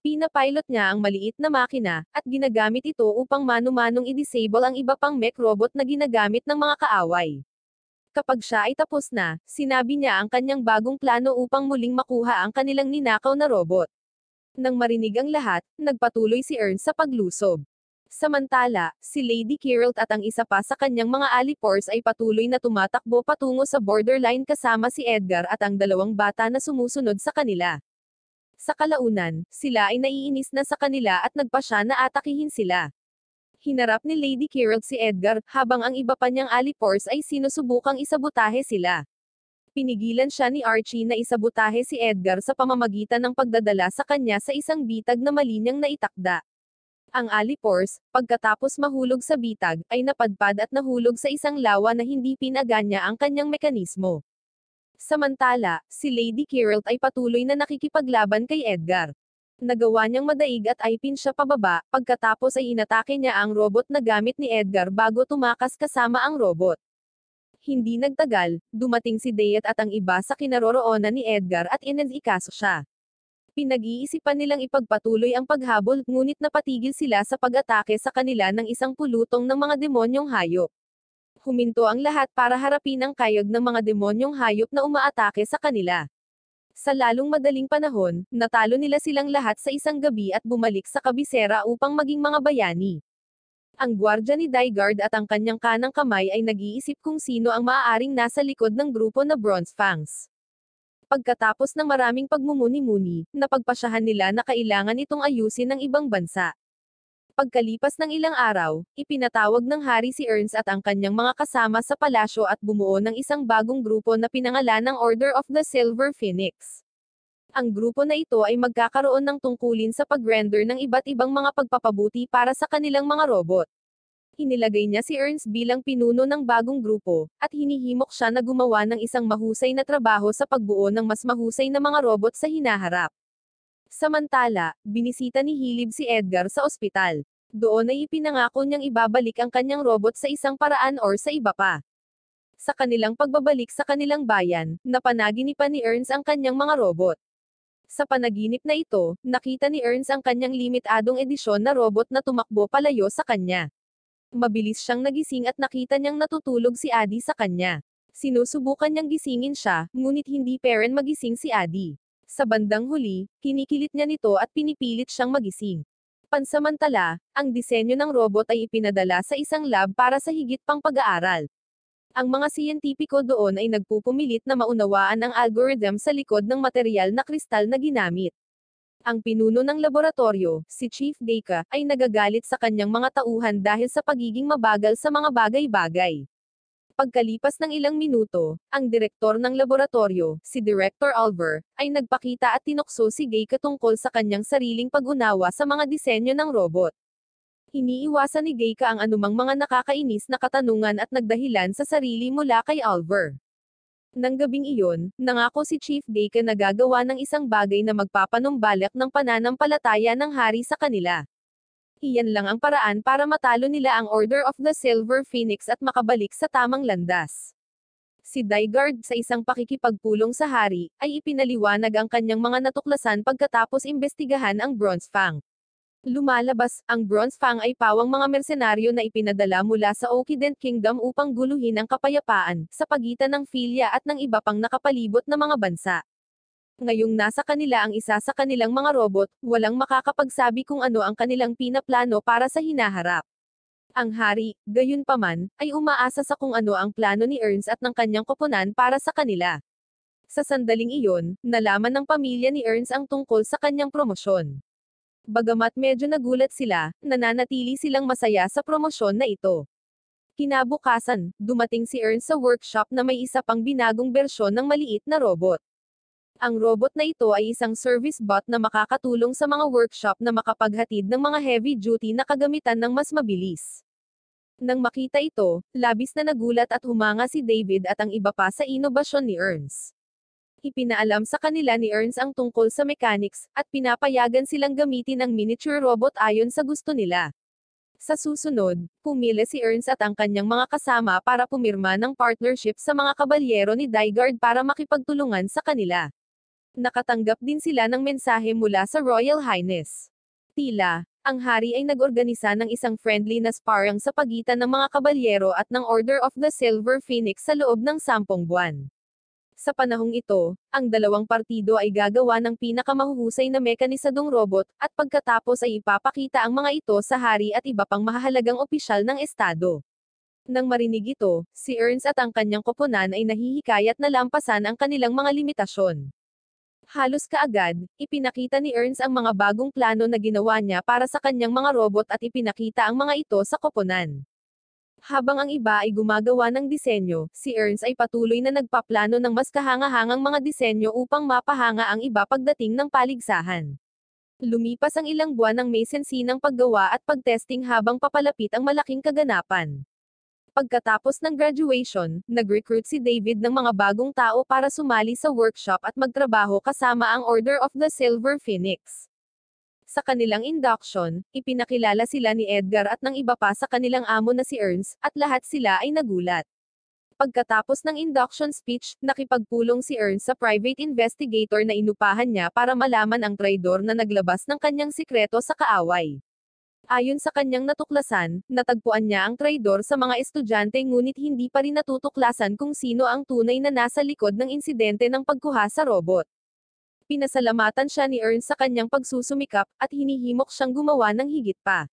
Pinapilot niya ang maliit na makina, at ginagamit ito upang manu-manong i-disable ang iba pang mech robot na ginagamit ng mga kaaway. Kapag siya ay tapos na, sinabi niya ang kanyang bagong plano upang muling makuha ang kanilang ninakaw na robot. Nang marinig ang lahat, nagpatuloy si Ern sa paglusob. Samantala, si Lady Kiralt at ang isa pa sa kanyang mga alipors ay patuloy na tumatakbo patungo sa borderline kasama si Edgar at ang dalawang bata na sumusunod sa kanila. Sa kalaunan, sila ay naiinis na sa kanila at nagpasya na atakihin sila. Hinarap ni Lady Kiralt si Edgar, habang ang iba pa niyang alipors ay sinusubukang isabutahe sila. Pinigilan siya ni Archie na isabutahe si Edgar sa pamamagitan ng pagdadala sa kanya sa isang bitag na malinyang na itakda. Ang alipors, pagkatapos mahulog sa bitag, ay napadpad at nahulog sa isang lawa na hindi pinaganya ang kanyang mekanismo. Samantala, si Lady Kiralt ay patuloy na nakikipaglaban kay Edgar. Nagawa niyang madaig at ipin siya pababa, pagkatapos ay inatake niya ang robot na gamit ni Edgar bago tumakas kasama ang robot. Hindi nagtagal, dumating si Dayat at ang iba sa kinaroroonan ni Edgar at inasikaso siya. Pinag-iisipan nilang ipagpatuloy ang paghabol, ngunit napatigil sila sa pag-atake sa kanila ng isang pulutong ng mga demonyong hayop. Huminto ang lahat para harapin ang kayog ng mga demonyong hayop na umaatake sa kanila. Sa lalong madaling panahon, natalo nila silang lahat sa isang gabi at bumalik sa kabisera upang maging mga bayani. Ang gwardya ni Dygard at ang kanyang kanang kamay ay nag-iisip kung sino ang maaaring nasa likod ng grupo na Bronze Fangs. Pagkatapos ng maraming pagmumuni-muni, napagpasyahan nila na kailangan itong ayusin ng ibang bansa. Pagkalipas ng ilang araw, ipinatawag ng hari si Ernst at ang kanyang mga kasama sa palasyo at bumuo ng isang bagong grupo na pinangalan ng Order of the Silver Phoenix. Ang grupo na ito ay magkakaroon ng tungkulin sa pag-render ng iba't ibang mga pagpapabuti para sa kanilang mga robot. Inilagay niya si Ernst bilang pinuno ng bagong grupo, at hinihimok siya na gumawa ng isang mahusay na trabaho sa pagbuo ng mas mahusay na mga robot sa hinaharap. Samantala, binisita ni Hilib si Edgar sa ospital. Doon ay ipinangako niyang ibabalik ang kanyang robot sa isang paraan or sa iba pa. Sa kanilang pagbabalik sa kanilang bayan, napanaginipan ni Ernst ang kanyang mga robot. Sa panaginip na ito, nakita ni Ernst ang kanyang limitadong edisyon na robot na tumakbo palayo sa kanya. Mabilis siyang nagising at nakita niyang natutulog si Adi sa kanya. Sinusubukan niyang gisingin siya, ngunit hindi peren magising si Adi. Sa bandang huli, kinikilit niya nito at pinipilit siyang magising. Pansamantala, ang disenyo ng robot ay ipinadala sa isang lab para sa higit pang pag-aaral. Ang mga siyentipiko doon ay nagpupumilit na maunawaan ang algorithm sa likod ng material na kristal na ginamit. Ang pinuno ng laboratorio, si Chief Deka, ay nagagalit sa kanyang mga tauhan dahil sa pagiging mabagal sa mga bagay-bagay. Pagkalipas ng ilang minuto, ang direktor ng laboratorio, si Director Alver, ay nagpakita at tinokso si Gay katungkol sa kanyang sariling pag-unawa sa mga disenyo ng robot. Hiniiwasan ni Geika ang anumang mga nakakainis na katanungan at nagdahilan sa sarili mula kay Alver. Nang gabing iyon, nangako si Chief Geika na gagawa ng isang bagay na magpapanumbalik ng pananampalataya ng hari sa kanila. Iyan lang ang paraan para matalo nila ang Order of the Silver Phoenix at makabalik sa tamang landas. Si Dygard sa isang pakikipagpulong sa hari, ay ipinaliwanag ang kanyang mga natuklasan pagkatapos imbestigahan ang Bronze Fang. Lumalabas, ang Bronze Fang ay pawang mga mersenaryo na ipinadala mula sa Okident Kingdom upang guluhin ang kapayapaan, sa pagitan ng Filya at ng iba pang nakapalibot na mga bansa. Ngayong nasa kanila ang isa sa kanilang mga robot, walang makakapagsabi kung ano ang kanilang pinaplano para sa hinaharap. Ang hari, gayunpaman, ay umaasa sa kung ano ang plano ni Ernst at ng kanyang koponan para sa kanila. Sa sandaling iyon, nalaman ng pamilya ni Ernst ang tungkol sa kanyang promosyon. Bagamat medyo nagulat sila, nananatili silang masaya sa promosyon na ito. Kinabukasan, dumating si Ern sa workshop na may isa pang binagong bersyon ng maliit na robot. Ang robot na ito ay isang service bot na makakatulong sa mga workshop na makapaghatid ng mga heavy-duty na kagamitan ng mas mabilis. Nang makita ito, labis na nagulat at humanga si David at ang iba pa sa inobasyon ni Ernst ipinaalam sa kanila ni Ernst ang tungkol sa mechanics, at pinapayagan silang gamitin ang miniature robot ayon sa gusto nila. Sa susunod, pumili si Ernst at ang kanyang mga kasama para pumirma ng partnership sa mga kabalyero ni Dygard para makipagtulungan sa kanila. Nakatanggap din sila ng mensahe mula sa Royal Highness. Tila, ang hari ay nag-organisa ng isang friendly na sparring sa pagitan ng mga kabalyero at ng Order of the Silver Phoenix sa loob ng sampung buwan. Sa panahong ito, ang dalawang partido ay gagawa ng pinakamahuhusay na mekanisadong robot, at pagkatapos ay ipapakita ang mga ito sa hari at iba pang mahalagang opisyal ng Estado. Nang marinig ito, si Ernst at ang kanyang koponan ay nahihikayat na lampasan ang kanilang mga limitasyon. Halos kaagad, ipinakita ni Ernst ang mga bagong plano na ginawa niya para sa kanyang mga robot at ipinakita ang mga ito sa koponan. Habang ang iba ay gumagawa ng disenyo, si Ernst ay patuloy na nagpaplano ng mas kahanga-hangang mga disenyo upang mapahanga ang iba pagdating ng paligsahan. Lumipas ang ilang buwan ng may sensinang paggawa at pagtesting habang papalapit ang malaking kaganapan. Pagkatapos ng graduation, nag-recruit si David ng mga bagong tao para sumali sa workshop at magtrabaho kasama ang Order of the Silver Phoenix. Sa kanilang induction, ipinakilala sila ni Edgar at ng iba pa sa kanilang amo na si Ernst, at lahat sila ay nagulat. Pagkatapos ng induction speech, nakipagpulong si Ernst sa private investigator na inupahan niya para malaman ang traidor na naglabas ng kanyang sikreto sa kaaway. Ayon sa kanyang natuklasan, natagpuan niya ang traidor sa mga estudyante ngunit hindi pa rin natutuklasan kung sino ang tunay na nasa likod ng insidente ng pagkuha sa robot. Pinasalamatan siya ni Earn sa kanyang pagsusumikap, at hinihimok siyang gumawa ng higit pa.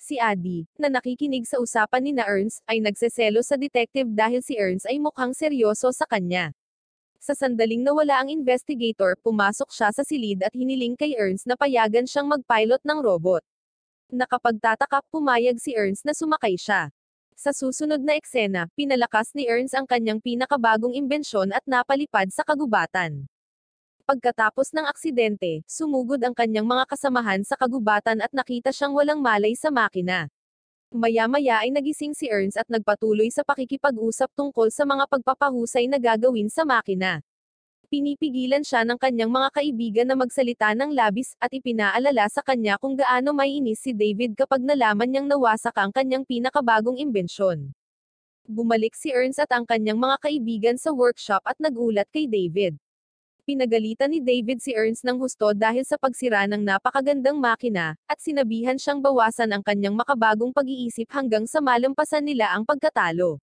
Si Adi, na nakikinig sa usapan ni na Earns, ay nagseselo sa detective dahil si Ernst ay mukhang seryoso sa kanya. Sa sandaling nawala ang investigator, pumasok siya sa silid at hiniling kay Ernst na payagan siyang magpilot ng robot. Nakapagtataka, pumayag si Ernst na sumakay siya. Sa susunod na eksena, pinalakas ni Ernst ang kanyang pinakabagong imbensyon at napalipad sa kagubatan. Pagkatapos ng aksidente, sumugod ang kanyang mga kasamahan sa kagubatan at nakita siyang walang malay sa makina. Maya-maya ay nagising si Ernst at nagpatuloy sa pakikipag-usap tungkol sa mga pagpapahusay na gagawin sa makina. Pinipigilan siya ng kanyang mga kaibigan na magsalita ng labis at ipinaalala sa kanya kung gaano may inis si David kapag nalaman niyang nawasak ang kanyang pinakabagong imbensyon. Bumalik si Ernst at ang kanyang mga kaibigan sa workshop at nagulat kay David. Pinagalitan ni David si Ernst ng husto dahil sa pagsira ng napakagandang makina, at sinabihan siyang bawasan ang kanyang makabagong pag-iisip hanggang sa malampasan nila ang pagkatalo.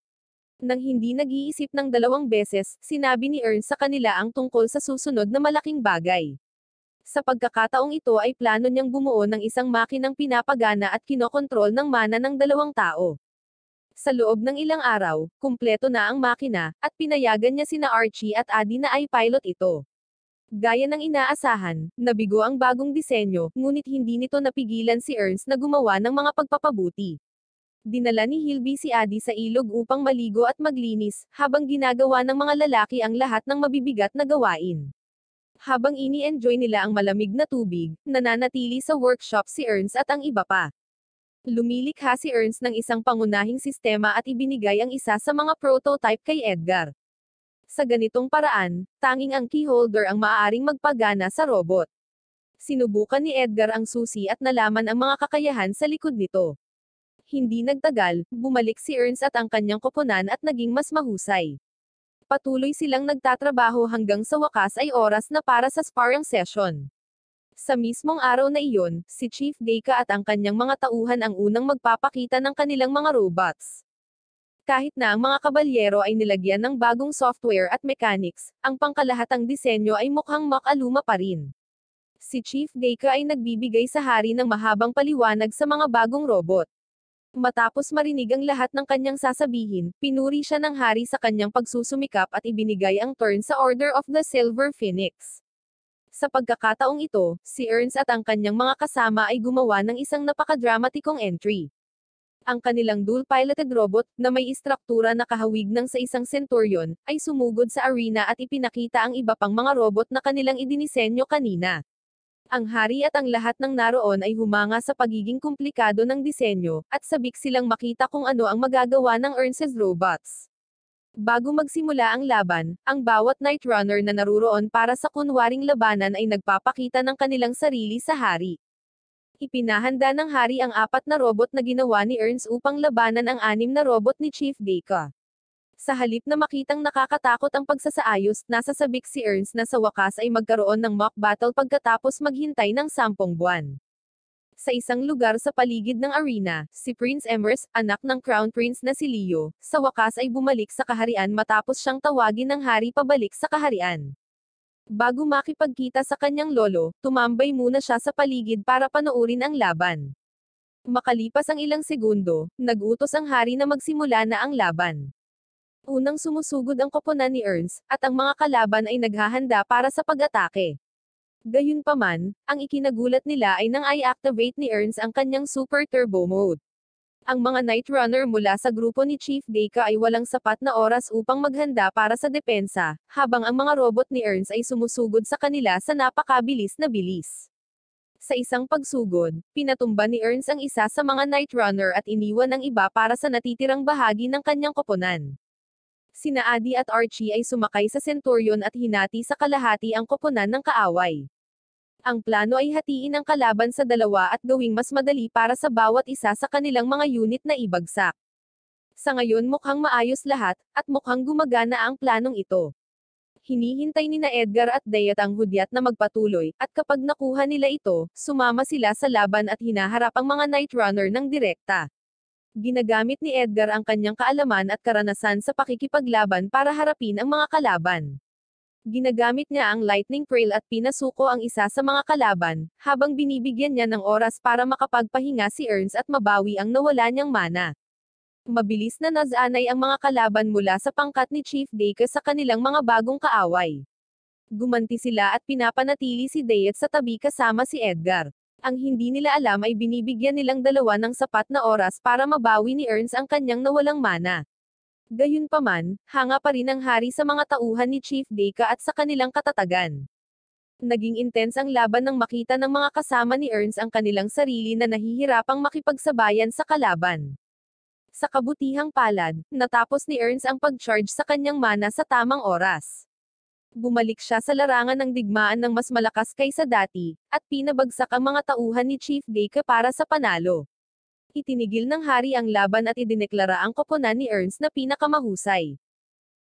Nang hindi nag-iisip ng dalawang beses, sinabi ni Ernst sa kanila ang tungkol sa susunod na malaking bagay. Sa pagkakataong ito ay plano niyang bumuo ng isang makinang pinapagana at kinokontrol ng mana ng dalawang tao. Sa loob ng ilang araw, kumpleto na ang makina, at pinayagan niya sina Archie at Adi na ay pilot ito. Gaya ng inaasahan, nabigo ang bagong disenyo, ngunit hindi nito napigilan si Ernst na gumawa ng mga pagpapabuti. Dinala ni Hilby si Adi sa ilog upang maligo at maglinis, habang ginagawa ng mga lalaki ang lahat ng mabibigat na gawain. Habang ini-enjoy nila ang malamig na tubig, nananatili sa workshop si Ernst at ang iba pa. Lumilikha si Ernst ng isang pangunahing sistema at ibinigay ang isa sa mga prototype kay Edgar. Sa ganitong paraan, tanging ang keyholder ang maaaring magpagana sa robot. Sinubukan ni Edgar ang susi at nalaman ang mga kakayahan sa likod nito. Hindi nagtagal, bumalik si Ernst at ang kanyang koponan at naging mas mahusay. Patuloy silang nagtatrabaho hanggang sa wakas ay oras na para sa sparring session. Sa mismong araw na iyon, si Chief Deka at ang kanyang mga tauhan ang unang magpapakita ng kanilang mga robots. Kahit na ang mga kabalyero ay nilagyan ng bagong software at mechanics, ang pangkalahatang disenyo ay mukhang makaluma pa rin. Si Chief Deka ay nagbibigay sa hari ng mahabang paliwanag sa mga bagong robot. Matapos marinig ang lahat ng kanyang sasabihin, pinuri siya ng hari sa kanyang pagsusumikap at ibinigay ang turn sa Order of the Silver Phoenix. Sa pagkakataong ito, si Ernst at ang kanyang mga kasama ay gumawa ng isang napakadramatikong entry. Ang kanilang dual-piloted robot, na may istruktura na kahawig ng sa isang Centurion, ay sumugod sa arena at ipinakita ang iba pang mga robot na kanilang idinisenyo kanina. Ang hari at ang lahat ng naroon ay humanga sa pagiging komplikado ng disenyo, at sabik silang makita kung ano ang magagawa ng Ernst's robots. Bago magsimula ang laban, ang bawat night runner na naruroon para sa kunwaring labanan ay nagpapakita ng kanilang sarili sa hari. Ipinahanda ng hari ang apat na robot na ginawa ni Ernst upang labanan ang anim na robot ni Chief Deka. Sa halip na makitang nakakatakot ang pagsasaayos, nasasabik si Ernst na sa wakas ay magkaroon ng mock battle pagkatapos maghintay ng sampung buwan. Sa isang lugar sa paligid ng arena, si Prince Emers, anak ng Crown Prince na si Leo, sa wakas ay bumalik sa kaharian matapos siyang tawagin ng hari pabalik sa kaharian. Bago makipagkita sa kanyang lolo, tumambay muna siya sa paligid para panoorin ang laban. Makalipas ang ilang segundo, nagutos ang hari na magsimula na ang laban. Unang sumusugod ang koponan ni Ernst, at ang mga kalaban ay naghahanda para sa pag-atake. Gayunpaman, ang ikinagulat nila ay nang i-activate ni Ernst ang kanyang super turbo mode. Ang mga night runner mula sa grupo ni Chief Deka ay walang sapat na oras upang maghanda para sa depensa, habang ang mga robot ni Ernst ay sumusugod sa kanila sa napakabilis na bilis. Sa isang pagsugod, pinatumba ni Ernst ang isa sa mga night runner at iniwan ang iba para sa natitirang bahagi ng kanyang koponan. Sina Adi at Archie ay sumakay sa Centurion at hinati sa kalahati ang koponan ng kaaway. Ang plano ay hatiin ang kalaban sa dalawa at gawing mas madali para sa bawat isa sa kanilang mga unit na ibagsak. Sa ngayon mukhang maayos lahat, at mukhang gumagana ang planong ito. Hinihintay ni na Edgar at Dayat ang hudyat na magpatuloy, at kapag nakuha nila ito, sumama sila sa laban at hinaharap ang mga Night Runner ng direkta. Ginagamit ni Edgar ang kanyang kaalaman at karanasan sa pakikipaglaban para harapin ang mga kalaban. Ginagamit niya ang lightning trail at pinasuko ang isa sa mga kalaban, habang binibigyan niya ng oras para makapagpahinga si Earns at mabawi ang nawala niyang mana. Mabilis na nazanay ang mga kalaban mula sa pangkat ni Chief Dacre sa kanilang mga bagong kaaway. Gumanti sila at pinapanatili si Dayet sa tabi kasama si Edgar. Ang hindi nila alam ay binibigyan nilang dalawa ng sapat na oras para mabawi ni Earns ang kanyang nawalang mana. Gayunpaman, hanga pa rin ang hari sa mga tauhan ni Chief Deka at sa kanilang katatagan. Naging intense ang laban nang makita ng mga kasama ni Ernst ang kanilang sarili na nahihirapang makipagsabayan sa kalaban. Sa kabutihang palad, natapos ni Ernst ang pag-charge sa kanyang mana sa tamang oras. Bumalik siya sa larangan ng digmaan ng mas malakas kaysa dati, at pinabagsak ang mga tauhan ni Chief Deka para sa panalo. Itinigil ng hari ang laban at idineklara ang koponan ni Ernst na pinakamahusay.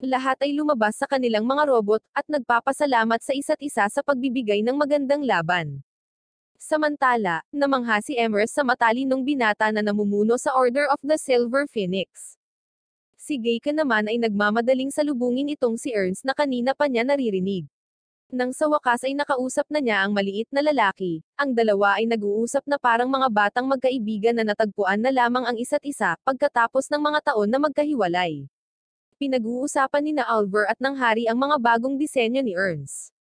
Lahat ay lumabas sa kanilang mga robot, at nagpapasalamat sa isa't isa sa pagbibigay ng magandang laban. Samantala, namangha si Emrys sa matalinong binata na namumuno sa Order of the Silver Phoenix. Si Gayka naman ay nagmamadaling salubungin itong si Ernst na kanina pa niya naririnig. Nang sa wakas ay nakausap na niya ang maliit na lalaki, ang dalawa ay nag-uusap na parang mga batang magkaibigan na natagpuan na lamang ang isa't isa pagkatapos ng mga taon na magkahiwalay. Pinag-uusapan ni na Alver at ng hari ang mga bagong disenyo ni Ernst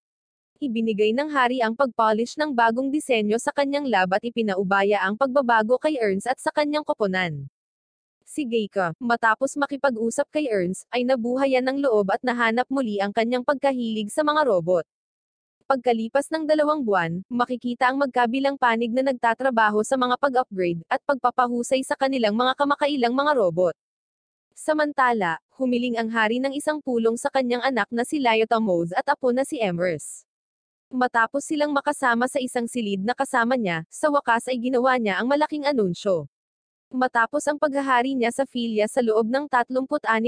ibinigay ng hari ang pagpolish ng bagong disenyo sa kanyang lab at ipinaubaya ang pagbabago kay Ernst at sa kanyang koponan. Si Geika, matapos makipag-usap kay Ernst, ay nabuhayan ng loob at nahanap muli ang kanyang pagkahilig sa mga robot. Pagkalipas ng dalawang buwan, makikita ang magkabilang panig na nagtatrabaho sa mga pag-upgrade at pagpapahusay sa kanilang mga kamakailang mga robot. Samantala, humiling ang hari ng isang pulong sa kanyang anak na si Lyotomodes at apo na si Emrys. Matapos silang makasama sa isang silid na kasama niya, sa wakas ay ginawa niya ang malaking anunsyo. Matapos ang paghahari niya sa Filya sa loob ng 36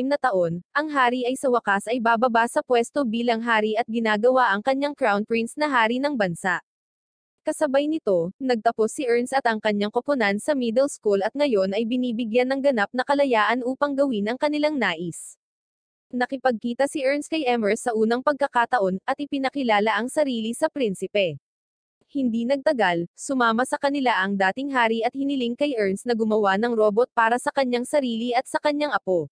na taon, ang hari ay sa wakas ay bababa sa pwesto bilang hari at ginagawa ang kanyang crown prince na hari ng bansa. Kasabay nito, nagtapos si Ernst at ang kanyang koponan sa middle school at ngayon ay binibigyan ng ganap na kalayaan upang gawin ang kanilang nais nakipagkita si Ernst kay Emmer sa unang pagkakataon, at ipinakilala ang sarili sa prinsipe. Hindi nagtagal, sumama sa kanila ang dating hari at hiniling kay Ernst na gumawa ng robot para sa kanyang sarili at sa kanyang apo.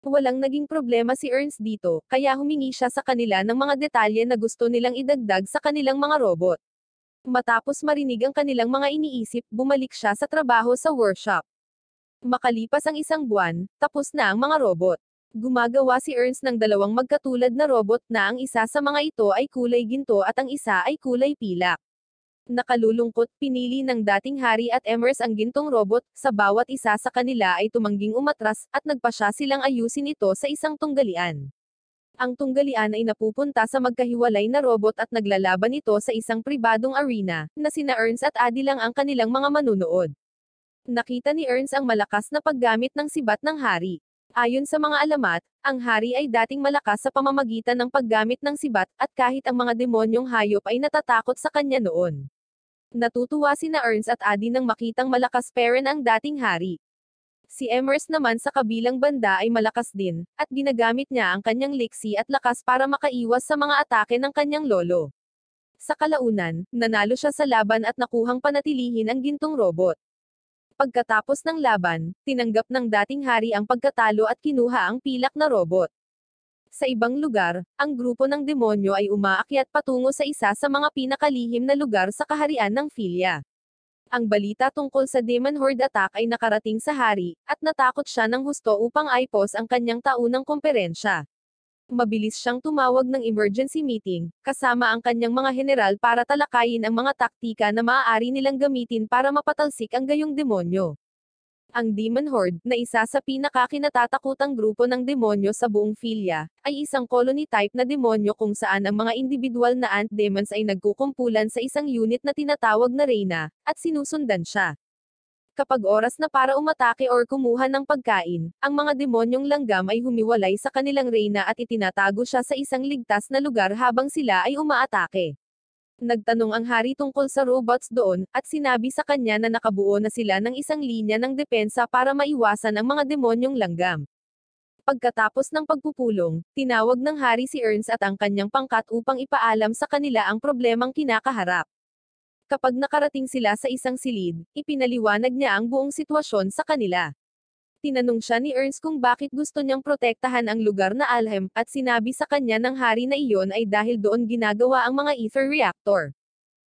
Walang naging problema si Ernst dito, kaya humingi siya sa kanila ng mga detalye na gusto nilang idagdag sa kanilang mga robot. Matapos marinig ang kanilang mga iniisip, bumalik siya sa trabaho sa workshop. Makalipas ang isang buwan, tapos na ang mga robot. Gumagawa si Ernst ng dalawang magkatulad na robot na ang isa sa mga ito ay kulay ginto at ang isa ay kulay pilak. Nakalulungkot, pinili ng dating hari at Emers ang gintong robot, sa bawat isa sa kanila ay tumangging umatras, at nagpasya silang ayusin ito sa isang tunggalian. Ang tunggalian ay napupunta sa magkahiwalay na robot at naglalaban ito sa isang pribadong arena, na sina Ernst at Adi lang ang kanilang mga manunood. Nakita ni Ernst ang malakas na paggamit ng sibat ng hari. Ayon sa mga alamat, ang hari ay dating malakas sa pamamagitan ng paggamit ng sibat, at kahit ang mga demonyong hayop ay natatakot sa kanya noon. Natutuwa si na Ernst at Adi nang makitang malakas Perrin ang dating hari. Si Emers naman sa kabilang banda ay malakas din, at ginagamit niya ang kanyang liksi at lakas para makaiwas sa mga atake ng kanyang lolo. Sa kalaunan, nanalo siya sa laban at nakuhang panatilihin ang gintong robot. Pagkatapos ng laban, tinanggap ng dating hari ang pagkatalo at kinuha ang pilak na robot. Sa ibang lugar, ang grupo ng demonyo ay umaakyat patungo sa isa sa mga pinakalihim na lugar sa kaharian ng Filya. Ang balita tungkol sa Demon Horde attack ay nakarating sa hari, at natakot siya ng husto upang ipos ang kanyang taunang komperensya. Mabilis siyang tumawag ng emergency meeting, kasama ang kanyang mga general para talakayin ang mga taktika na maaari nilang gamitin para mapatalsik ang gayong demonyo. Ang Demon Horde, na isa sa pinakakinatatakutang grupo ng demonyo sa buong Filia, ay isang colony type na demonyo kung saan ang mga individual na ant demons ay nagkukumpulan sa isang unit na tinatawag na Reyna, at sinusundan siya. Kapag oras na para umatake or kumuha ng pagkain, ang mga demonyong langgam ay humiwalay sa kanilang reyna at itinatago siya sa isang ligtas na lugar habang sila ay umaatake. Nagtanong ang hari tungkol sa robots doon, at sinabi sa kanya na nakabuo na sila ng isang linya ng depensa para maiwasan ang mga demonyong langgam. Pagkatapos ng pagpupulong, tinawag ng hari si Ernst at ang kanyang pangkat upang ipaalam sa kanila ang problemang kinakaharap. Kapag nakarating sila sa isang silid, ipinaliwanag niya ang buong sitwasyon sa kanila tinanong siya ni Ernst kung bakit gusto niyang protektahan ang lugar na Alhem, at sinabi sa kanya ng hari na iyon ay dahil doon ginagawa ang mga ether reactor.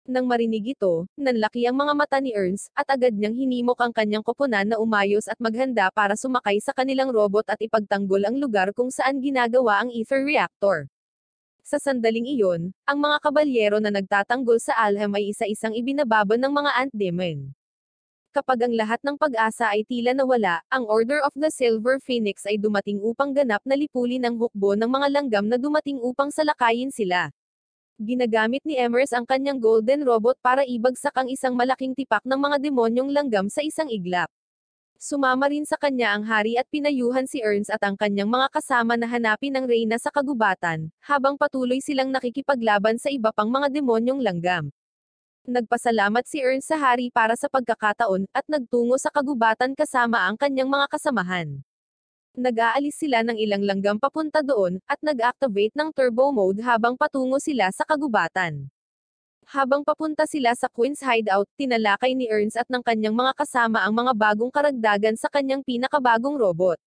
Nang marinig ito, nanlaki ang mga mata ni Ernst, at agad niyang hinimok ang kanyang koponan na umayos at maghanda para sumakay sa kanilang robot at ipagtanggol ang lugar kung saan ginagawa ang ether reactor. Sa sandaling iyon, ang mga kabalyero na nagtatanggol sa Alhem ay isa-isang ibinababa ng mga ant demon kapag ang lahat ng pag-asa ay tila nawala, ang Order of the Silver Phoenix ay dumating upang ganap na lipulin ang hukbo ng mga langgam na dumating upang salakayin sila. Ginagamit ni Emers ang kanyang golden robot para ibagsak ang isang malaking tipak ng mga demonyong langgam sa isang iglap. Sumama rin sa kanya ang hari at pinayuhan si Ernst at ang kanyang mga kasama na hanapin ang Reyna sa kagubatan, habang patuloy silang nakikipaglaban sa iba pang mga demonyong langgam. Nagpasalamat si Ern sa hari para sa pagkakataon, at nagtungo sa kagubatan kasama ang kanyang mga kasamahan. Nag-aalis sila ng ilang langgam papunta doon, at nag-activate ng turbo mode habang patungo sila sa kagubatan. Habang papunta sila sa Queen's Hideout, tinalakay ni Ernst at ng kanyang mga kasama ang mga bagong karagdagan sa kanyang pinakabagong robot.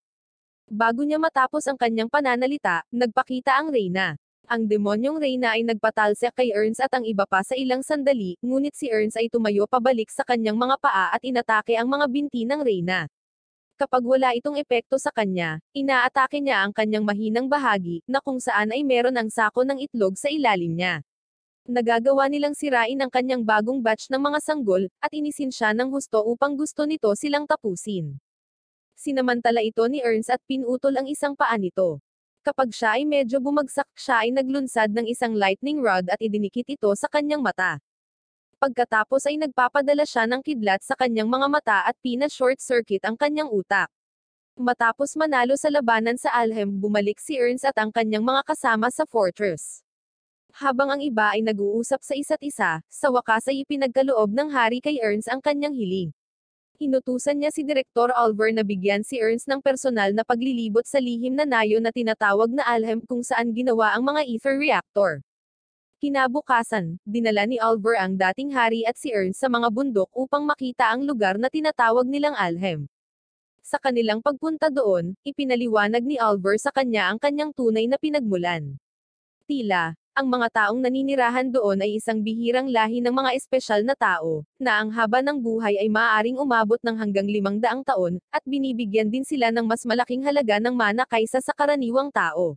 Bago niya matapos ang kanyang pananalita, nagpakita ang Reyna. Ang demonyong Reyna ay nagpatalsya kay Ernst at ang iba pa sa ilang sandali, ngunit si Ernst ay tumayo pabalik sa kanyang mga paa at inatake ang mga binti ng Reyna. Kapag wala itong epekto sa kanya, inaatake niya ang kanyang mahinang bahagi, na kung saan ay meron ang sako ng itlog sa ilalim niya. Nagagawa nilang sirain ang kanyang bagong batch ng mga sanggol, at inisin siya ng husto upang gusto nito silang tapusin. Sinamantala ito ni Ernst at pinutol ang isang paa nito. Kapag siya ay medyo bumagsak, siya ay naglunsad ng isang lightning rod at idinikit ito sa kanyang mata. Pagkatapos ay nagpapadala siya ng kidlat sa kanyang mga mata at pina-short circuit ang kanyang utak. Matapos manalo sa labanan sa Alhem, bumalik si Ernst at ang kanyang mga kasama sa fortress. Habang ang iba ay nag-uusap sa isa't isa, sa wakas ay ipinagkaloob ng hari kay Ernst ang kanyang hiling. Inutusan niya si Direktor Alver na bigyan si Ernst ng personal na paglilibot sa lihim na nayo na tinatawag na ALHEM kung saan ginawa ang mga ether reactor. Kinabukasan, dinala ni Alver ang dating hari at si Ernst sa mga bundok upang makita ang lugar na tinatawag nilang ALHEM. Sa kanilang pagpunta doon, ipinaliwanag ni Alver sa kanya ang kanyang tunay na pinagmulan. Tila, ang mga taong naninirahan doon ay isang bihirang lahi ng mga espesyal na tao, na ang haba ng buhay ay maaaring umabot ng hanggang limang daang taon, at binibigyan din sila ng mas malaking halaga ng mana kaysa sa karaniwang tao.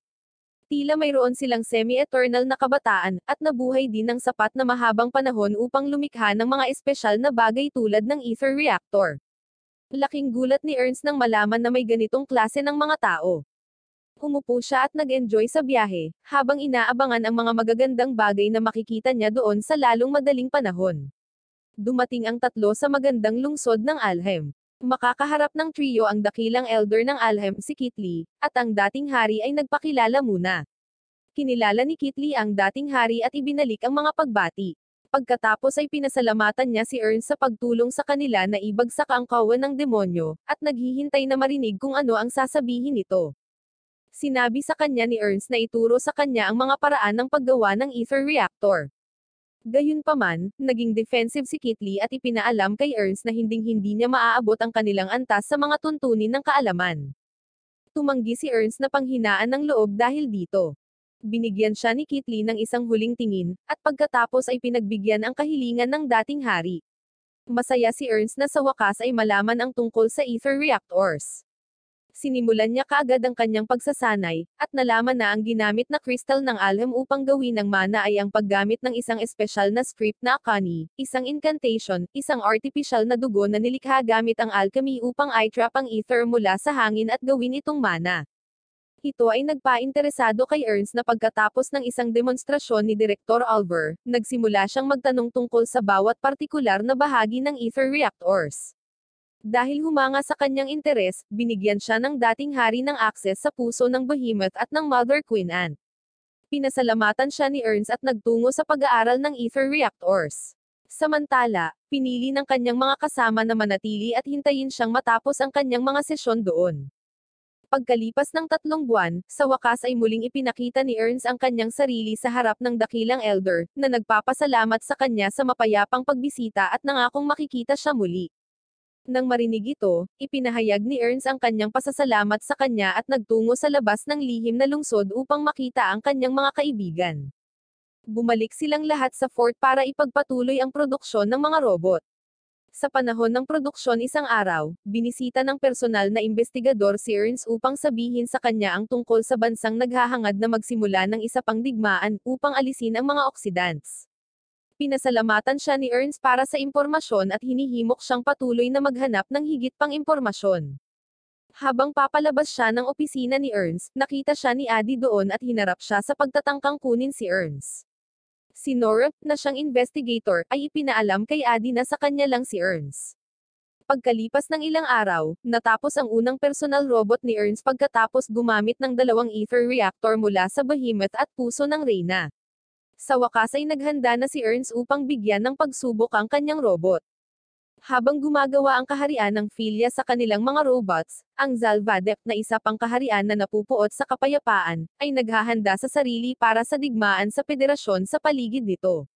Tila mayroon silang semi-eternal na kabataan, at nabuhay din ng sapat na mahabang panahon upang lumikha ng mga espesyal na bagay tulad ng ether reactor. Laking gulat ni Ernst nang malaman na may ganitong klase ng mga tao. Humupo siya at nag-enjoy sa biyahe, habang inaabangan ang mga magagandang bagay na makikita niya doon sa lalong madaling panahon. Dumating ang tatlo sa magandang lungsod ng Alhem. Makakaharap ng trio ang dakilang elder ng Alhem si Kitli, at ang dating hari ay nagpakilala muna. Kinilala ni Kitli ang dating hari at ibinalik ang mga pagbati. Pagkatapos ay pinasalamatan niya si Ern sa pagtulong sa kanila na ibagsak ang kawan ng demonyo, at naghihintay na marinig kung ano ang sasabihin nito. Sinabi sa kanya ni Ernst na ituro sa kanya ang mga paraan ng paggawa ng ether reactor. Gayunpaman, naging defensive si Kitli at ipinaalam kay Ernst na hinding-hindi niya maaabot ang kanilang antas sa mga tuntunin ng kaalaman. Tumanggi si Ernst na panghinaan ng loob dahil dito. Binigyan siya ni Kitli ng isang huling tingin, at pagkatapos ay pinagbigyan ang kahilingan ng dating hari. Masaya si Ernst na sa wakas ay malaman ang tungkol sa ether reactors sinimulan niya kaagad ang kanyang pagsasanay, at nalaman na ang ginamit na crystal ng alhem upang gawin ng mana ay ang paggamit ng isang espesyal na script na akani, isang incantation, isang artificial na dugo na nilikha gamit ang alchemy upang i-trap ang ether mula sa hangin at gawin itong mana. Ito ay nagpainteresado kay Ernst na pagkatapos ng isang demonstrasyon ni Direktor Alver, nagsimula siyang magtanong tungkol sa bawat partikular na bahagi ng ether reactors. Dahil humanga sa kanyang interes, binigyan siya ng dating hari ng akses sa puso ng Behemoth at ng Mother Queen Anne. Pinasalamatan siya ni Ernst at nagtungo sa pag-aaral ng ether reactors. Samantala, pinili ng kanyang mga kasama na manatili at hintayin siyang matapos ang kanyang mga sesyon doon. Pagkalipas ng tatlong buwan, sa wakas ay muling ipinakita ni Ernst ang kanyang sarili sa harap ng dakilang elder, na nagpapasalamat sa kanya sa mapayapang pagbisita at nangakong makikita siya muli. Nang marinig ito, ipinahayag ni Ernst ang kanyang pasasalamat sa kanya at nagtungo sa labas ng lihim na lungsod upang makita ang kanyang mga kaibigan. Bumalik silang lahat sa fort para ipagpatuloy ang produksyon ng mga robot. Sa panahon ng produksyon isang araw, binisita ng personal na investigador si Ernst upang sabihin sa kanya ang tungkol sa bansang naghahangad na magsimula ng isa pang digmaan upang alisin ang mga oxidants. Pinasalamatan siya ni Ernst para sa impormasyon at hinihimok siyang patuloy na maghanap ng higit pang impormasyon. Habang papalabas siya ng opisina ni Ernst, nakita siya ni Adi doon at hinarap siya sa pagtatangkang kunin si Ernst. Si Nora, na siyang investigator, ay ipinaalam kay Adi na sa kanya lang si Ernst. Pagkalipas ng ilang araw, natapos ang unang personal robot ni Ernst pagkatapos gumamit ng dalawang ether reactor mula sa behemoth at puso ng Reyna. Sa wakas ay naghanda na si Ernst upang bigyan ng pagsubok ang kanyang robot. Habang gumagawa ang kaharian ng Philia sa kanilang mga robots, ang Zalvadep na isa pang kaharian na napupuot sa kapayapaan, ay naghahanda sa sarili para sa digmaan sa federasyon sa paligid nito.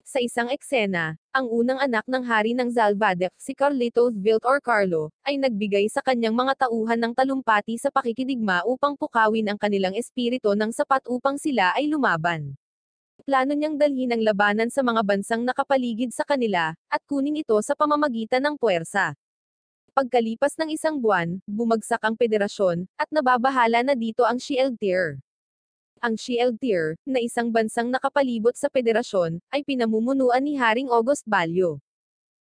Sa isang eksena, ang unang anak ng hari ng Zalvadep, si Carlitos Vilt or Carlo, ay nagbigay sa kanyang mga tauhan ng talumpati sa pakikidigma upang pukawin ang kanilang espirito ng sapat upang sila ay lumaban. Plano niyang dalhin ang labanan sa mga bansang nakapaligid sa kanila, at kunin ito sa pamamagitan ng puwersa. Pagkalipas ng isang buwan, bumagsak ang federasyon, at nababahala na dito ang Shield Tier. Ang Shield Tier, na isang bansang nakapalibot sa federasyon, ay pinamumunuan ni Haring August Balyo.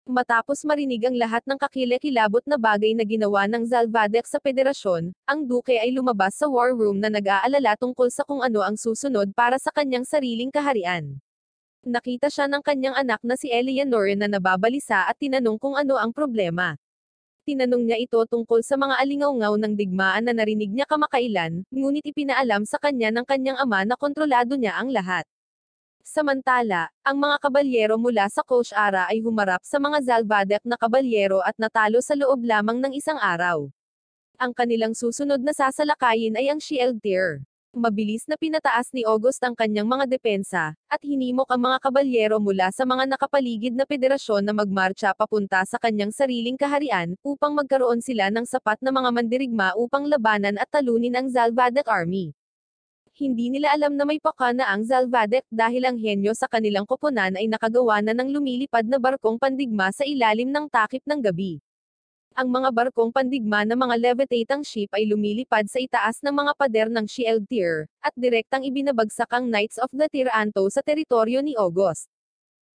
Matapos marinig ang lahat ng kakilakilabot na bagay na ginawa ng Zalvadek sa federasyon, ang duke ay lumabas sa war room na nag-aalala tungkol sa kung ano ang susunod para sa kanyang sariling kaharian. Nakita siya ng kanyang anak na si Eleanor na nababalisa at tinanong kung ano ang problema. Tinanong niya ito tungkol sa mga alingaungaw ng digmaan na narinig niya kamakailan, ngunit ipinaalam sa kanya ng kanyang ama na kontrolado niya ang lahat. Samantala, ang mga kabalyero mula sa Coach Ara ay humarap sa mga Zalvadek na kabalyero at natalo sa loob lamang ng isang araw. Ang kanilang susunod na sasalakayin ay ang Shield Tier. Mabilis na pinataas ni August ang kanyang mga depensa, at hinimok ang mga kabalyero mula sa mga nakapaligid na federasyon na magmarcha papunta sa kanyang sariling kaharian, upang magkaroon sila ng sapat na mga mandirigma upang labanan at talunin ang Zalvadek Army hindi nila alam na may paka na ang Zalvadec dahil ang henyo sa kanilang koponan ay nakagawa na ng lumilipad na barkong pandigma sa ilalim ng takip ng gabi. Ang mga barkong pandigma na mga levitating ship ay lumilipad sa itaas ng mga pader ng Shield Tier, at direktang ibinabagsak ang Knights of the Tiranto sa teritoryo ni August.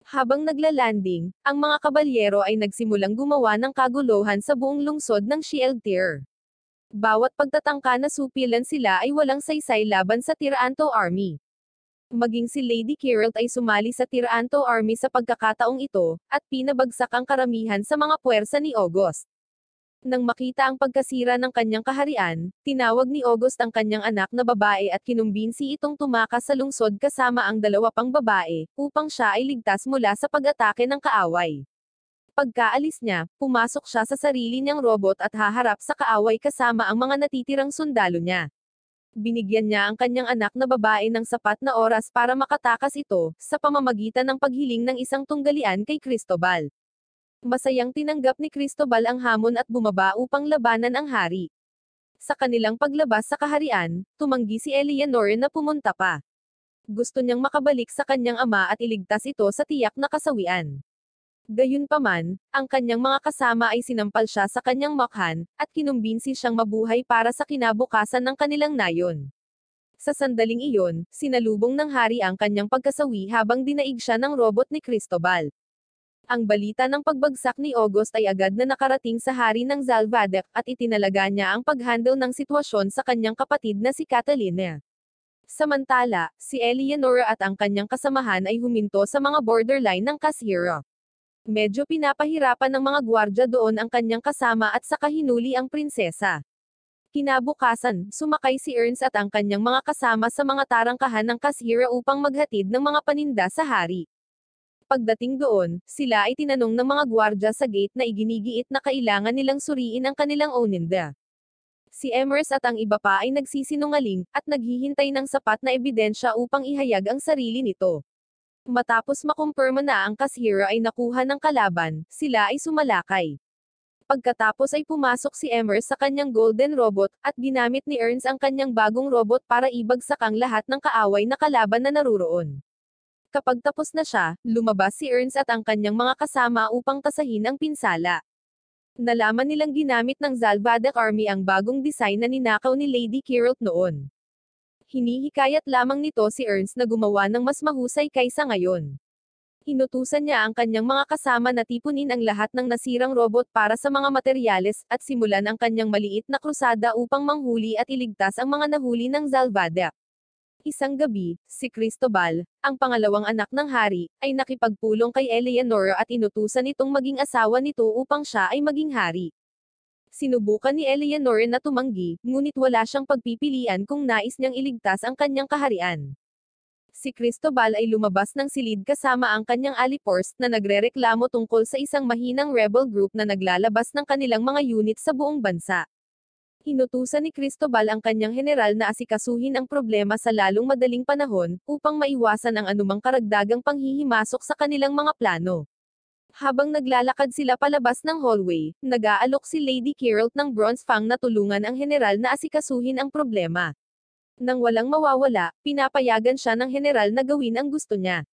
Habang nagla-landing, ang mga kabalyero ay nagsimulang gumawa ng kaguluhan sa buong lungsod ng Shield Tier. Bawat pagtatangka na supilan sila ay walang saysay laban sa Tiranto Army. Maging si Lady Carrot ay sumali sa Tiranto Army sa pagkakataong ito, at pinabagsak ang karamihan sa mga puwersa ni August. Nang makita ang pagkasira ng kanyang kaharian, tinawag ni August ang kanyang anak na babae at kinumbinsi itong tumakas sa lungsod kasama ang dalawa pang babae, upang siya ay ligtas mula sa pag-atake ng kaaway. Pagkaalis niya, pumasok siya sa sarili niyang robot at haharap sa kaaway kasama ang mga natitirang sundalo niya. Binigyan niya ang kanyang anak na babae ng sapat na oras para makatakas ito, sa pamamagitan ng paghiling ng isang tunggalian kay Cristobal. Masayang tinanggap ni Cristobal ang hamon at bumaba upang labanan ang hari. Sa kanilang paglabas sa kaharian, tumanggi si Eleanor na pumunta pa. Gusto niyang makabalik sa kanyang ama at iligtas ito sa tiyak na kasawian. Gayunpaman, ang kanyang mga kasama ay sinampal siya sa kanyang makhan, at kinumbinsi siyang mabuhay para sa kinabukasan ng kanilang nayon. Sa sandaling iyon, sinalubong ng hari ang kanyang pagkasawi habang dinaig siya ng robot ni Cristobal. Ang balita ng pagbagsak ni August ay agad na nakarating sa hari ng Zalvadec at itinalaga niya ang paghandle ng sitwasyon sa kanyang kapatid na si Catalina. Samantala, si Eleonora at ang kanyang kasamahan ay huminto sa mga borderline ng Kasira medyo pinapahirapan ng mga gwardya doon ang kanyang kasama at saka hinuli ang prinsesa. Kinabukasan, sumakay si Ernst at ang kanyang mga kasama sa mga tarangkahan ng kasira upang maghatid ng mga paninda sa hari. Pagdating doon, sila ay tinanong ng mga gwardya sa gate na iginigiit na kailangan nilang suriin ang kanilang oninda. Si Emers at ang iba pa ay nagsisinungaling, at naghihintay ng sapat na ebidensya upang ihayag ang sarili nito. Matapos makumpirma na ang kasira ay nakuha ng kalaban, sila ay sumalakay. Pagkatapos ay pumasok si Emers sa kanyang golden robot, at ginamit ni Ernst ang kanyang bagong robot para ibagsak ang lahat ng kaaway na kalaban na naruroon. Kapag tapos na siya, lumabas si Ernst at ang kanyang mga kasama upang tasahin ang pinsala. Nalaman nilang ginamit ng Zalvadek Army ang bagong design na ninakaw ni Lady Kiralt noon hinihikayat lamang nito si Ernst na gumawa ng mas mahusay kaysa ngayon. Inutusan niya ang kanyang mga kasama na tipunin ang lahat ng nasirang robot para sa mga materyales at simulan ang kanyang maliit na krusada upang manghuli at iligtas ang mga nahuli ng Zalvadek. Isang gabi, si Cristobal, ang pangalawang anak ng hari, ay nakipagpulong kay Eleanor at inutusan itong maging asawa nito upang siya ay maging hari. Sinubukan ni Eleanor na tumanggi, ngunit wala siyang pagpipilian kung nais niyang iligtas ang kanyang kaharian. Si Cristobal ay lumabas ng silid kasama ang kanyang alipors na nagrereklamo tungkol sa isang mahinang rebel group na naglalabas ng kanilang mga unit sa buong bansa. Inutusan ni Cristobal ang kanyang general na asikasuhin ang problema sa lalong madaling panahon, upang maiwasan ang anumang karagdagang panghihimasok sa kanilang mga plano. Habang naglalakad sila palabas ng hallway, nag-aalok si Lady Carol ng Bronze Fang na tulungan ang general na asikasuhin ang problema. Nang walang mawawala, pinapayagan siya ng general na gawin ang gusto niya.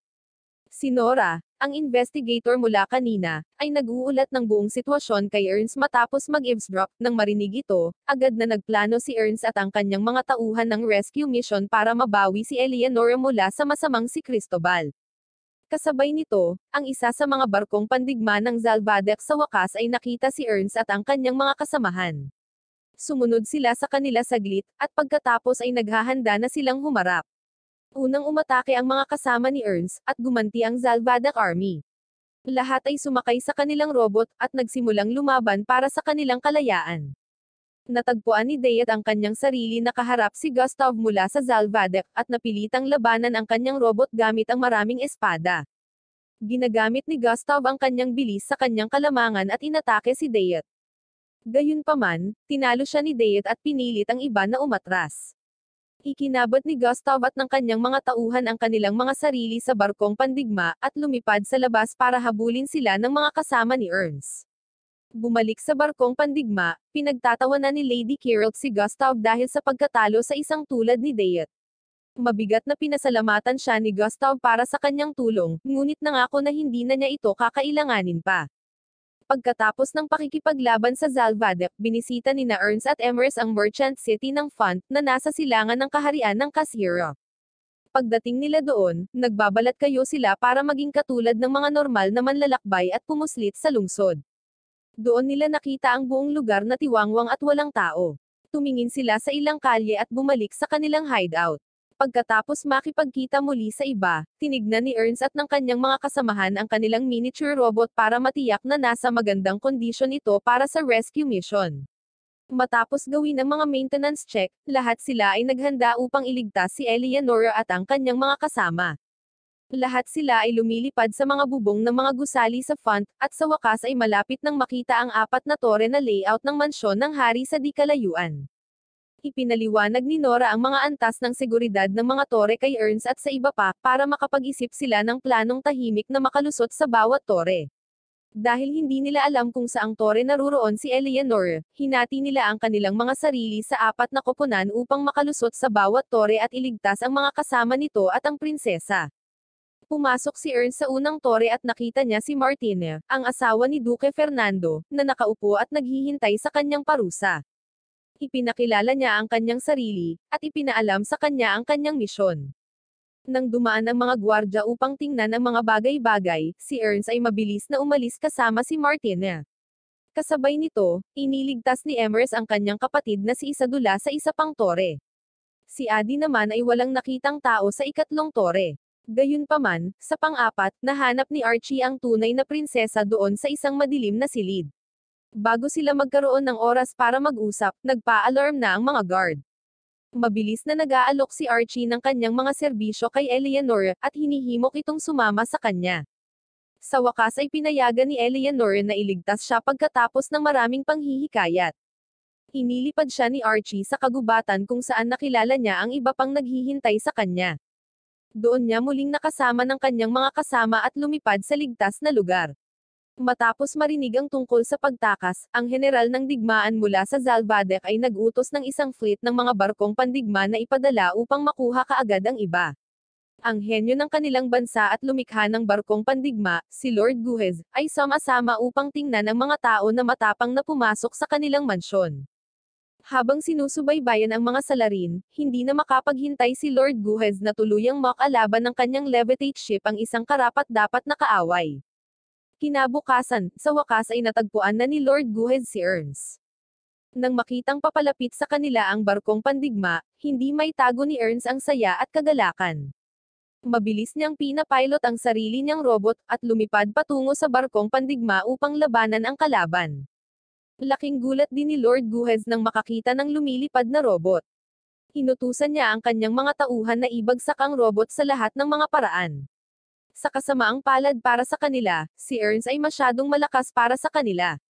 Si Nora, ang investigator mula kanina, ay nag-uulat ng buong sitwasyon kay Ernst matapos mag-eavesdrop. Nang marinig ito, agad na nagplano si Ernst at ang kanyang mga tauhan ng rescue mission para mabawi si Eleanor mula sa masamang si Cristobal. Kasabay nito, ang isa sa mga barkong pandigma ng Zalvadek sa wakas ay nakita si Ernst at ang kanyang mga kasamahan. Sumunod sila sa kanila saglit, at pagkatapos ay naghahanda na silang humarap. Unang umatake ang mga kasama ni Ernst, at gumanti ang Zalvadak Army. Lahat ay sumakay sa kanilang robot, at nagsimulang lumaban para sa kanilang kalayaan. Natagpuan ni Dayat ang kanyang sarili na kaharap si Gustav mula sa Zalvadek, at napilitang labanan ang kanyang robot gamit ang maraming espada. Ginagamit ni Gustav ang kanyang bilis sa kanyang kalamangan at inatake si Dayat. Gayunpaman, tinalo siya ni Dayat at pinilit ang iba na umatras. Ikinabot ni Gustav at ng kanyang mga tauhan ang kanilang mga sarili sa barkong pandigma, at lumipad sa labas para habulin sila ng mga kasama ni Ernst. Bumalik sa barkong pandigma, pinagtatawanan ni Lady Carol si Gustav dahil sa pagkatalo sa isang tulad ni Dayet. Mabigat na pinasalamatan siya ni Gustav para sa kanyang tulong, ngunit nangako na hindi na niya ito kakailanganin pa. Pagkatapos ng pakikipaglaban sa Zalvadep, binisita ni na Ernst at Emrys ang merchant city ng Font na nasa silangan ng kaharian ng Kasira. Pagdating nila doon, nagbabalat kayo sila para maging katulad ng mga normal na manlalakbay at pumuslit sa lungsod. Doon nila nakita ang buong lugar na tiwangwang at walang tao. Tumingin sila sa ilang kalye at bumalik sa kanilang hideout. Pagkatapos makipagkita muli sa iba, tinignan ni Ernst at ng kanyang mga kasamahan ang kanilang miniature robot para matiyak na nasa magandang kondisyon ito para sa rescue mission. Matapos gawin ang mga maintenance check, lahat sila ay naghanda upang iligtas si Eleanora at ang kanyang mga kasama. Lahat sila ay lumilipad sa mga bubong ng mga gusali sa font, at sa wakas ay malapit nang makita ang apat na tore na layout ng mansyon ng hari sa di kalayuan. Ipinaliwanag ni Nora ang mga antas ng seguridad ng mga tore kay Ernst at sa iba pa, para makapag-isip sila ng planong tahimik na makalusot sa bawat tore. Dahil hindi nila alam kung saang tore naruroon si Eleanor, hinati nila ang kanilang mga sarili sa apat na koponan upang makalusot sa bawat tore at iligtas ang mga kasama nito at ang prinsesa. Pumasok si Ernst sa unang tore at nakita niya si Martine, ang asawa ni Duke Fernando, na nakaupo at naghihintay sa kanyang parusa. Ipinakilala niya ang kanyang sarili, at ipinaalam sa kanya ang kanyang misyon. Nang dumaan ang mga gwardya upang tingnan ang mga bagay-bagay, si Ernst ay mabilis na umalis kasama si Martine. Kasabay nito, iniligtas ni Emers ang kanyang kapatid na si Isadula sa isa pang tore. Si Adi naman ay walang nakitang tao sa ikatlong tore. Gayunpaman, sa pang-apat, nahanap ni Archie ang tunay na prinsesa doon sa isang madilim na silid. Bago sila magkaroon ng oras para mag-usap, nagpa-alarm na ang mga guard. Mabilis na nag-aalok si Archie ng kanyang mga serbisyo kay Eleanor, at hinihimok itong sumama sa kanya. Sa wakas ay pinayagan ni Eleanor na iligtas siya pagkatapos ng maraming panghihikayat. Inilipad siya ni Archie sa kagubatan kung saan nakilala niya ang iba pang naghihintay sa kanya doon niya muling nakasama ng kanyang mga kasama at lumipad sa ligtas na lugar. Matapos marinig ang tungkol sa pagtakas, ang general ng digmaan mula sa Zalbadec ay nagutos ng isang fleet ng mga barkong pandigma na ipadala upang makuha kaagad ang iba. Ang henyo ng kanilang bansa at lumikha ng barkong pandigma, si Lord Guhez, ay sumasama upang tingnan ang mga tao na matapang na pumasok sa kanilang mansyon. Habang sinusubaybayan ang mga salarin, hindi na makapaghintay si Lord Guhez na tuluyang makalaban ng kanyang levitate ship ang isang karapat-dapat na kaaway. Kinabukasan, sa wakas ay natagpuan na ni Lord Guhez si Ernst. Nang makitang papalapit sa kanila ang barkong pandigma, hindi may tago ni Ernst ang saya at kagalakan. Mabilis niyang pinapilot ang sarili niyang robot at lumipad patungo sa barkong pandigma upang labanan ang kalaban. Laking gulat din ni Lord Guhez nang makakita ng lumilipad na robot. Inutusan niya ang kanyang mga tauhan na ibagsak ang robot sa lahat ng mga paraan. Sa kasamaang palad para sa kanila, si Ernst ay masyadong malakas para sa kanila.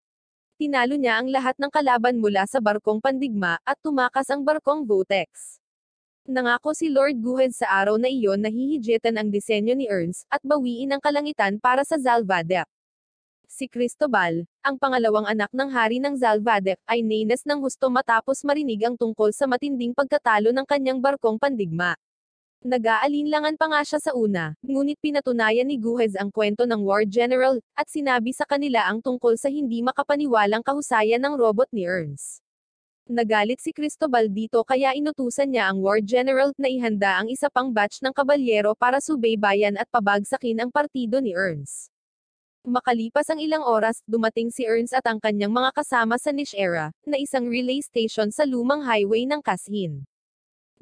Tinalo niya ang lahat ng kalaban mula sa barkong pandigma, at tumakas ang barkong Votex. Nangako si Lord Guhed sa araw na iyon na hihijetan ang disenyo ni Ernst, at bawiin ang kalangitan para sa Zalvadep. Si Cristobal, ang pangalawang anak ng hari ng Zalvadec, ay nainas ng husto matapos marinig ang tungkol sa matinding pagkatalo ng kanyang barkong pandigma. Nag-aalinlangan pa nga siya sa una, ngunit pinatunayan ni Guhez ang kwento ng War General, at sinabi sa kanila ang tungkol sa hindi makapaniwalang kahusayan ng robot ni Ernst. Nagalit si Cristobal dito kaya inutusan niya ang War General na ihanda ang isa pang batch ng kabalyero para subaybayan at pabagsakin ang partido ni Ernst. Makalipas ang ilang oras, dumating si Ernst at ang kanyang mga kasama sa Nishera, na isang relay station sa lumang highway ng Kashin.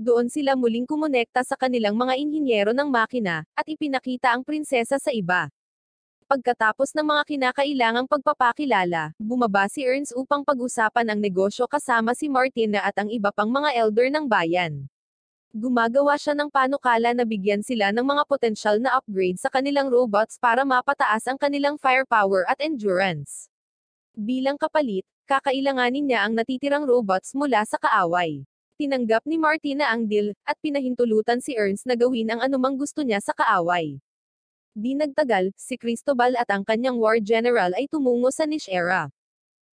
Doon sila muling kumonekta sa kanilang mga inhinyero ng makina, at ipinakita ang prinsesa sa iba. Pagkatapos ng mga kinakailangang pagpapakilala, bumaba si Ernst upang pag-usapan ang negosyo kasama si Martina at ang iba pang mga elder ng bayan. Gumagawa siya ng panukala na bigyan sila ng mga potensyal na upgrade sa kanilang robots para mapataas ang kanilang firepower at endurance. Bilang kapalit, kakailanganin niya ang natitirang robots mula sa kaaway. Tinanggap ni Martina ang deal, at pinahintulutan si Ernst na gawin ang anumang gusto niya sa kaaway. Di nagtagal, si Cristobal at ang kanyang war general ay tumungo sa Nishera.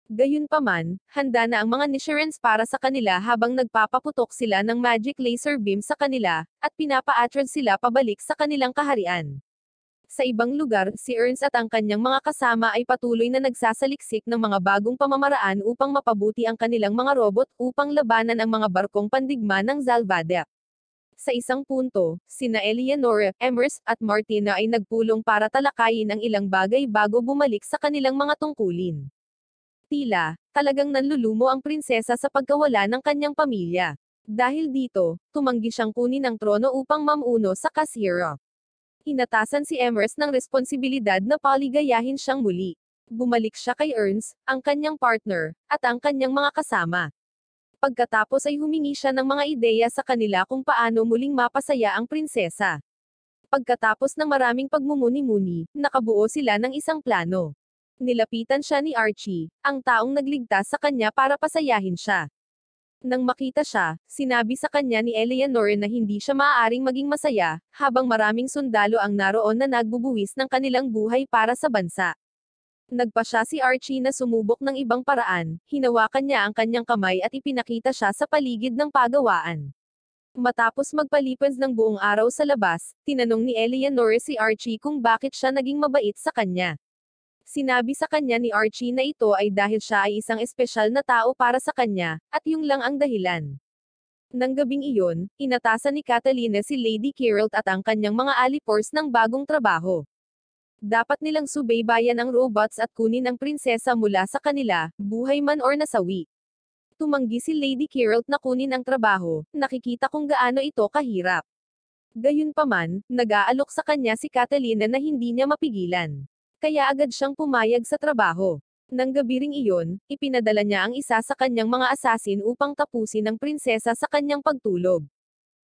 Gayunpaman, handa na ang mga Nishirens para sa kanila habang nagpapaputok sila ng magic laser beam sa kanila, at pinapa pinapaatrod sila pabalik sa kanilang kaharian. Sa ibang lugar, si Ernst at ang kanyang mga kasama ay patuloy na nagsasaliksik ng mga bagong pamamaraan upang mapabuti ang kanilang mga robot upang labanan ang mga barkong pandigma ng Zalvadek. Sa isang punto, sina Eleanor, Emers, at Martina ay nagpulong para talakayin ang ilang bagay bago bumalik sa kanilang mga tungkulin. Tila, talagang nanlulumo ang prinsesa sa pagkawala ng kanyang pamilya. Dahil dito, tumanggi siyang kunin ang trono upang mamuno sa Kasira. Inatasan si Emrys ng responsibilidad na paligayahin siyang muli. Bumalik siya kay Ernst, ang kanyang partner, at ang kanyang mga kasama. Pagkatapos ay humingi siya ng mga ideya sa kanila kung paano muling mapasaya ang prinsesa. Pagkatapos ng maraming pagmumuni-muni, nakabuo sila ng isang plano. Nilapitan siya ni Archie, ang taong nagligtas sa kanya para pasayahin siya. Nang makita siya, sinabi sa kanya ni Eleanor na hindi siya maaaring maging masaya, habang maraming sundalo ang naroon na nagbubuwis ng kanilang buhay para sa bansa. Nagpa siya si Archie na sumubok ng ibang paraan, hinawakan niya ang kanyang kamay at ipinakita siya sa paligid ng pagawaan. Matapos magpalipas ng buong araw sa labas, tinanong ni Eleanor si Archie kung bakit siya naging mabait sa kanya. Sinabi sa kanya ni Archie na ito ay dahil siya ay isang espesyal na tao para sa kanya, at yung lang ang dahilan. Nang gabing iyon, inatasan ni Catalina si Lady Carol at ang kanyang mga alipors ng bagong trabaho. Dapat nilang subaybayan ang robots at kunin ang prinsesa mula sa kanila, buhay man or nasawi. Tumanggi si Lady Carol na kunin ang trabaho, nakikita kung gaano ito kahirap. Gayunpaman, nag-aalok sa kanya si Catalina na hindi niya mapigilan. Kaya agad siyang pumayag sa trabaho. Nang gabi ring iyon, ipinadala niya ang isa sa kanyang mga asasin upang tapusin ang prinsesa sa kanyang pagtulog.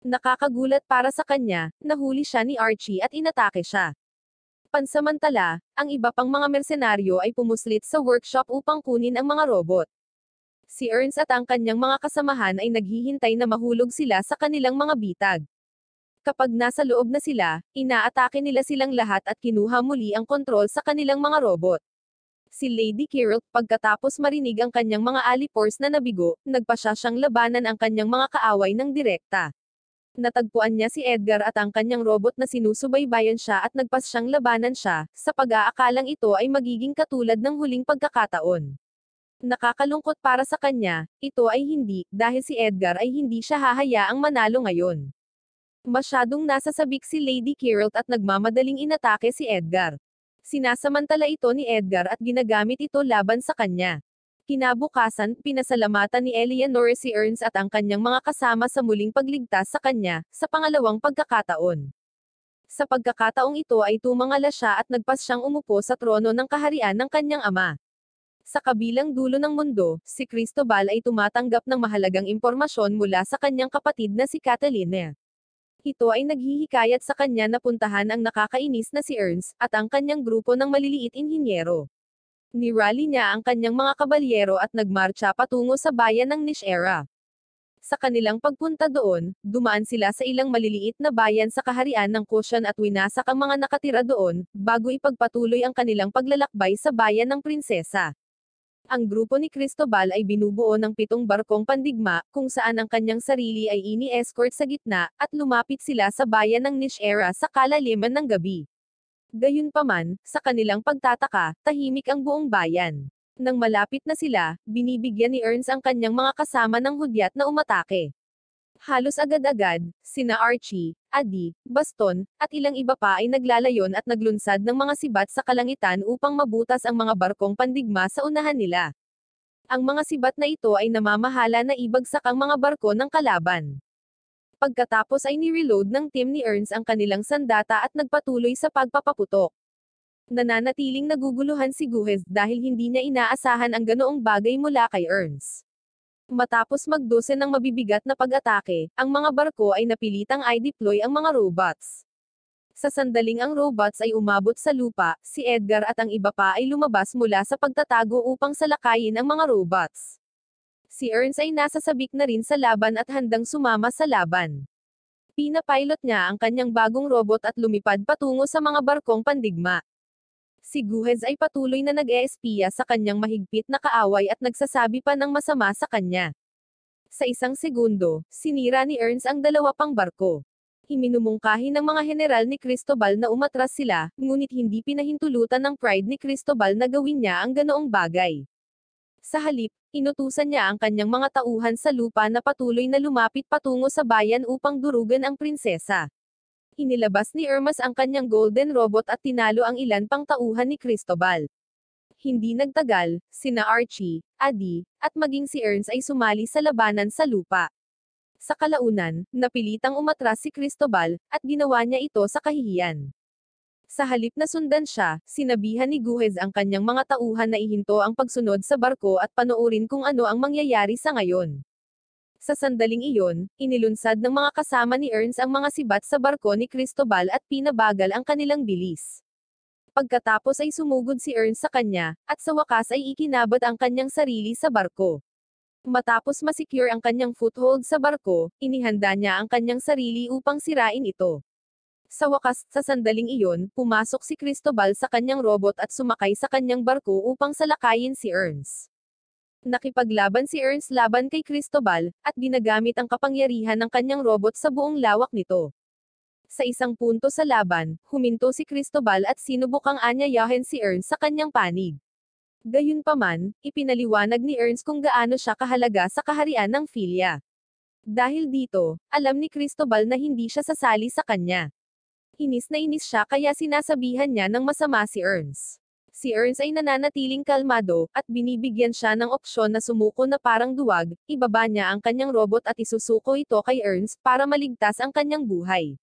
Nakakagulat para sa kanya, nahuli siya ni Archie at inatake siya. Pansamantala, ang iba pang mga mersenaryo ay pumuslit sa workshop upang kunin ang mga robot. Si Ernst at ang kanyang mga kasamahan ay naghihintay na mahulog sila sa kanilang mga bitag. Kapag nasa loob na sila, inaatake nila silang lahat at kinuha muli ang kontrol sa kanilang mga robot. Si Lady Carol, pagkatapos marinig ang kanyang mga alipors na nabigo, nagpasya siyang labanan ang kanyang mga kaaway ng direkta. Natagpuan niya si Edgar at ang kanyang robot na sinusubaybayan siya at nagpas siyang labanan siya, sa pag-aakalang ito ay magiging katulad ng huling pagkakataon. Nakakalungkot para sa kanya, ito ay hindi, dahil si Edgar ay hindi siya hahayaang manalo ngayon. Masyadong nasasabik si Lady Carrot at nagmamadaling inatake si Edgar. Sinasamantala ito ni Edgar at ginagamit ito laban sa kanya. Kinabukasan, pinasalamatan ni Eleanor si Ernst at ang kanyang mga kasama sa muling pagligtas sa kanya, sa pangalawang pagkakataon. Sa pagkakataong ito ay tumangala siya at nagpas siyang umupo sa trono ng kaharian ng kanyang ama. Sa kabilang dulo ng mundo, si Cristobal ay tumatanggap ng mahalagang impormasyon mula sa kanyang kapatid na si Catalina. Ito ay naghihikayat sa kanya na puntahan ang nakakainis na si Ernst, at ang kanyang grupo ng maliliit inhinyero. Nirally niya ang kanyang mga kabalyero at nagmarcha patungo sa bayan ng Nishera. Sa kanilang pagpunta doon, dumaan sila sa ilang maliliit na bayan sa kaharian ng Kushan at winasak ang mga nakatira doon, bago ipagpatuloy ang kanilang paglalakbay sa bayan ng prinsesa. Ang grupo ni Cristobal ay binubuo ng pitong barkong pandigma, kung saan ang kanyang sarili ay ini-escort sa gitna, at lumapit sila sa bayan ng Nishera sa kalaliman ng gabi. Gayunpaman, sa kanilang pagtataka, tahimik ang buong bayan. Nang malapit na sila, binibigyan ni Ernst ang kanyang mga kasama ng hudyat na umatake. Halos agad-agad, sina Archie, Adi, Baston, at ilang iba pa ay naglalayon at naglunsad ng mga sibat sa kalangitan upang mabutas ang mga barkong pandigma sa unahan nila. Ang mga sibat na ito ay namamahala na ibagsak ang mga barko ng kalaban. Pagkatapos ay nireload ng team ni Ernst ang kanilang sandata at nagpatuloy sa pagpapaputok. Nananatiling naguguluhan si Guhez dahil hindi niya inaasahan ang ganoong bagay mula kay Ernst. Matapos magdosen ng mabibigat na pag-atake, ang mga barko ay napilitang i-deploy ang mga robots. Sa sandaling ang robots ay umabot sa lupa, si Edgar at ang iba pa ay lumabas mula sa pagtatago upang salakayin ang mga robots. Si Ernst ay nasasabik na rin sa laban at handang sumama sa laban. Pinapilot niya ang kanyang bagong robot at lumipad patungo sa mga barkong pandigma. Si Guhez ay patuloy na nag-eespiya sa kanyang mahigpit na kaaway at nagsasabi pa ng masama sa kanya. Sa isang segundo, sinira ni Ernst ang dalawa pang barko. Iminumungkahi ng mga general ni Cristobal na umatras sila, ngunit hindi pinahintulutan ng pride ni Cristobal na gawin niya ang ganoong bagay. Sa halip, inutusan niya ang kanyang mga tauhan sa lupa na patuloy na lumapit patungo sa bayan upang durugan ang prinsesa inilabas ni Ermas ang kanyang golden robot at tinalo ang ilan pang tauhan ni Cristobal. Hindi nagtagal, sina Archie, Adi, at maging si Ernst ay sumali sa labanan sa lupa. Sa kalaunan, napilitang umatras si Cristobal, at ginawa niya ito sa kahihiyan. Sa halip na sundan siya, sinabihan ni Guhez ang kanyang mga tauhan na ihinto ang pagsunod sa barko at panoorin kung ano ang mangyayari sa ngayon. Sa sandaling iyon, inilunsad ng mga kasama ni Ernst ang mga sibat sa barko ni Cristobal at pinabagal ang kanilang bilis. Pagkatapos ay sumugod si Ernst sa kanya, at sa wakas ay ikinabat ang kanyang sarili sa barko. Matapos masecure ang kanyang foothold sa barko, inihanda niya ang kanyang sarili upang sirain ito. Sa wakas, sa sandaling iyon, pumasok si Cristobal sa kanyang robot at sumakay sa kanyang barko upang salakayin si Ernst. Nakipaglaban si Ernst laban kay Cristobal, at ginagamit ang kapangyarihan ng kanyang robot sa buong lawak nito. Sa isang punto sa laban, huminto si Cristobal at sinubukang anyayahin si Ernst sa kanyang panig. Gayunpaman, ipinaliwanag ni Ernst kung gaano siya kahalaga sa kaharian ng Filia. Dahil dito, alam ni Cristobal na hindi siya sasali sa kanya. Inis na inis siya kaya sinasabihan niya ng masama si Ernst. Si Ernst ay nananatiling kalmado, at binibigyan siya ng opsyon na sumuko na parang duwag, ibaba niya ang kanyang robot at isusuko ito kay Ernst para maligtas ang kanyang buhay.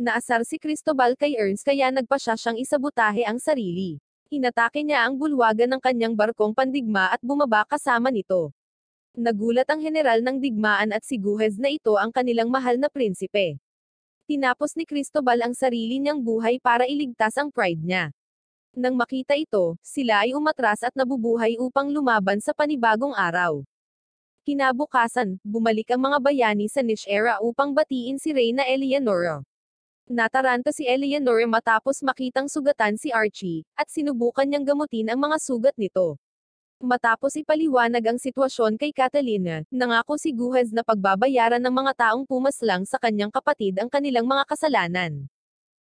Naasar si Cristobal kay Ernst kaya nagpa siya siyang isabutahe ang sarili. Inatake niya ang bulwagan ng kanyang barkong pandigma at bumaba kasama nito. Nagulat ang general ng digmaan at si Guhez na ito ang kanilang mahal na prinsipe. Tinapos ni Cristobal ang sarili niyang buhay para iligtas ang pride niya. Nang makita ito, sila ay umatras at nabubuhay upang lumaban sa panibagong araw. Kinabukasan, bumalik ang mga bayani sa Nishera upang batiin si Reyna Eleanora. Nataranta si Eleanora matapos makitang sugatan si Archie, at sinubukan niyang gamutin ang mga sugat nito. Matapos ipaliwanag ang sitwasyon kay Catalina, nangako si Guhez na pagbabayaran ng mga taong pumaslang sa kanyang kapatid ang kanilang mga kasalanan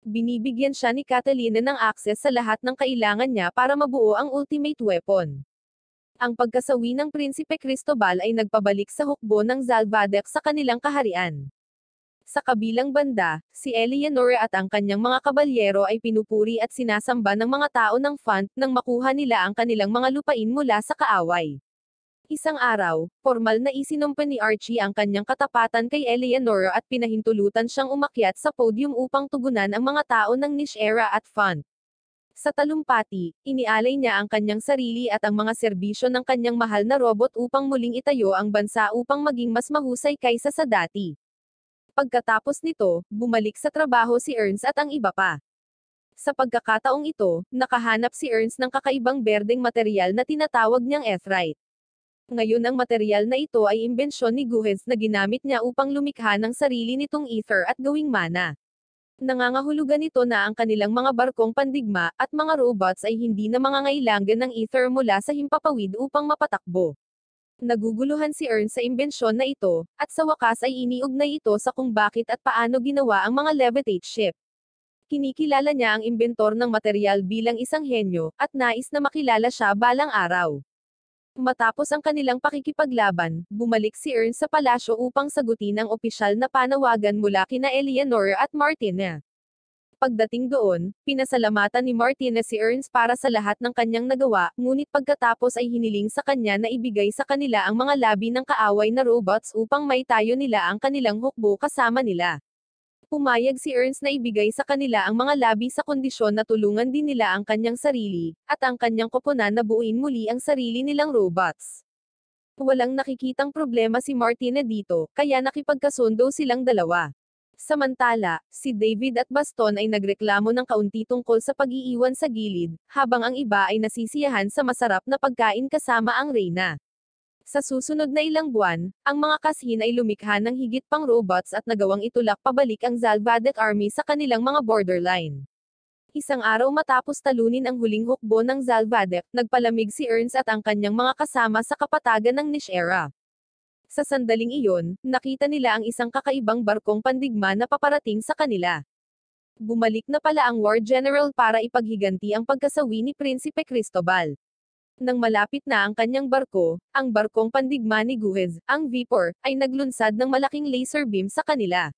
binibigyan siya ni Catalina ng akses sa lahat ng kailangan niya para mabuo ang ultimate weapon. Ang pagkasawi ng Prinsipe Cristobal ay nagpabalik sa hukbo ng Zalvadek sa kanilang kaharian. Sa kabilang banda, si Eleanor at ang kanyang mga kabalyero ay pinupuri at sinasamba ng mga tao ng font nang makuha nila ang kanilang mga lupain mula sa kaaway. Isang araw, formal na isinumpa ni Archie ang kanyang katapatan kay Eleanor at pinahintulutan siyang umakyat sa podium upang tugunan ang mga tao ng niche era at font. Sa talumpati, inialay niya ang kanyang sarili at ang mga serbisyo ng kanyang mahal na robot upang muling itayo ang bansa upang maging mas mahusay kaysa sa dati. Pagkatapos nito, bumalik sa trabaho si Ernst at ang iba pa. Sa pagkakataong ito, nakahanap si Ernst ng kakaibang berdeng material na tinatawag niyang ethrite. Ngayon ang material na ito ay imbensyon ni Guhens na ginamit niya upang lumikha ng sarili nitong ether at gawing mana. Nangangahulugan ito na ang kanilang mga barkong pandigma at mga robots ay hindi na mangangailangan ng ether mula sa himpapawid upang mapatakbo. Naguguluhan si Earn sa imbensyon na ito, at sa wakas ay iniugnay ito sa kung bakit at paano ginawa ang mga levitate ship. Kinikilala niya ang inventor ng material bilang isang henyo, at nais na makilala siya balang araw. Matapos ang kanilang pakikipaglaban, bumalik si Ern sa palasyo upang sagutin ang opisyal na panawagan mula kina Eleanor at Martina. Pagdating doon, pinasalamatan ni Martina si Ernst para sa lahat ng kanyang nagawa, ngunit pagkatapos ay hiniling sa kanya na ibigay sa kanila ang mga labi ng kaaway na robots upang maitayo nila ang kanilang hukbo kasama nila. Pumayag si Ernst na ibigay sa kanila ang mga labi sa kondisyon na tulungan din nila ang kanyang sarili, at ang kanyang koponan na buuin muli ang sarili nilang robots. Walang nakikitang problema si Martina dito, kaya nakipagkasundo silang dalawa. Samantala, si David at Baston ay nagreklamo ng kaunti tungkol sa pag-iiwan sa gilid, habang ang iba ay nasisiyahan sa masarap na pagkain kasama ang Reyna. Sa susunod na ilang buwan, ang mga kashin ay lumikha ng higit pang robots at nagawang itulak pabalik ang Zalvadek Army sa kanilang mga borderline. Isang araw matapos talunin ang huling hukbo ng Zalvadek, nagpalamig si Ernst at ang kanyang mga kasama sa kapatagan ng Nishera. Sa sandaling iyon, nakita nila ang isang kakaibang barkong pandigma na paparating sa kanila. Bumalik na pala ang War General para ipaghiganti ang pagkasawi ni Prinsipe Cristobal. Nang malapit na ang kanyang barko, ang barkong pandigma ni Guhez, ang Vipor, ay naglunsad ng malaking laser beam sa kanila.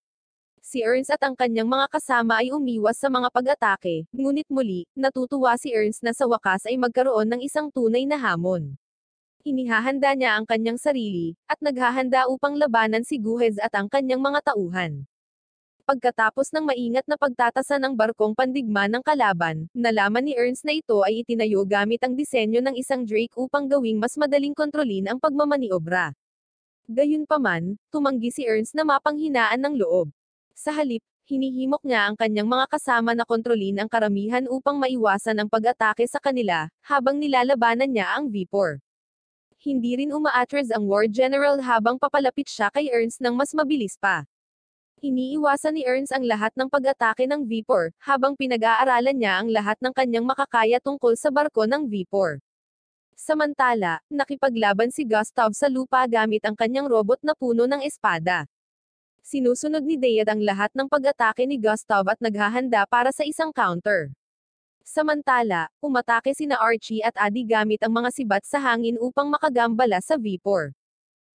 Si Ernst at ang kanyang mga kasama ay umiwas sa mga pag-atake, ngunit muli, natutuwa si Ernst na sa wakas ay magkaroon ng isang tunay na hamon. Inihahanda niya ang kanyang sarili, at naghahanda upang labanan si Guhez at ang kanyang mga tauhan. Pagkatapos ng maingat na pagtatasa ng barkong pandigma ng kalaban, nalaman ni Ernst na ito ay itinayo gamit ang disenyo ng isang Drake upang gawing mas madaling kontrolin ang pagmamaniobra. Gayunpaman, tumanggi si Ernst na mapanghinaan ng loob. Sa halip, hinihimok niya ang kanyang mga kasama na kontrolin ang karamihan upang maiwasan ang pag-atake sa kanila, habang nilalabanan niya ang Vipor. Hindi rin umaatres ang War General habang papalapit siya kay Ernst ng mas mabilis pa. Iniiwasan ni Ernst ang lahat ng pag-atake ng Vipor, habang pinag-aaralan niya ang lahat ng kanyang makakaya tungkol sa barko ng Vipor. Samantala, nakipaglaban si Gustav sa lupa gamit ang kanyang robot na puno ng espada. Sinusunod ni Deyad ang lahat ng pag-atake ni Gustav at naghahanda para sa isang counter. Samantala, umatake sina Archie at Adi gamit ang mga sibat sa hangin upang makagambala sa Vipor.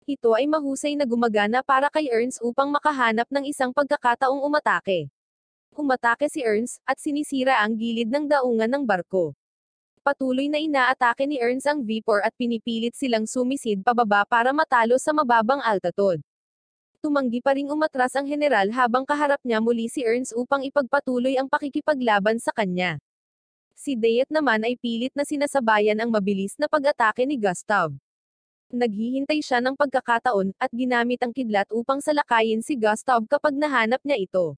Ito ay mahusay na gumagana para kay Ernst upang makahanap ng isang pagkakataong umatake. Umatake si Ernst, at sinisira ang gilid ng daungan ng barko. Patuloy na inaatake ni Ernst ang Vipor at pinipilit silang sumisid pababa para matalo sa mababang altitude tumanggi pa ring umatras ang general habang kaharap niya muli si Ernst upang ipagpatuloy ang pakikipaglaban sa kanya. Si Deyet naman ay pilit na sinasabayan ang mabilis na pag-atake ni Gustav naghihintay siya ng pagkakataon, at ginamit ang kidlat upang salakayin si Gustav kapag nahanap niya ito.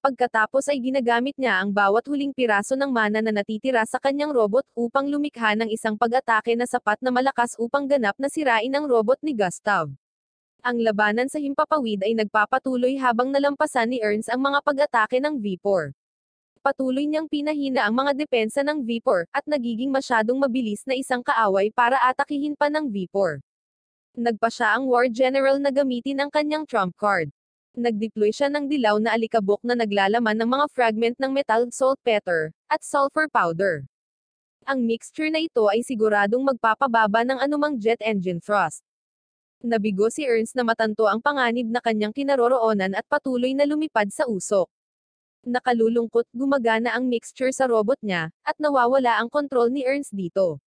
Pagkatapos ay ginagamit niya ang bawat huling piraso ng mana na natitira sa kanyang robot upang lumikha ng isang pag-atake na sapat na malakas upang ganap na sirain ang robot ni Gustav. Ang labanan sa himpapawid ay nagpapatuloy habang nalampasan ni Ernst ang mga pag-atake ng V4. Patuloy niyang pinahina ang mga depensa ng V4 at nagiging masyadong mabilis na isang kaaway para atakihin pa ng Vipor. Nagpa siya ang War General na gamitin ang kanyang trump card. Nagdeploy siya ng dilaw na alikabok na naglalaman ng mga fragment ng metal saltpeter, at sulfur powder. Ang mixture na ito ay siguradong magpapababa ng anumang jet engine thrust. Nabigo si Ernst na matanto ang panganib na kanyang kinaroroonan at patuloy na lumipad sa usok. Nakalulungkot, gumagana ang mixture sa robot niya, at nawawala ang kontrol ni Ernst dito.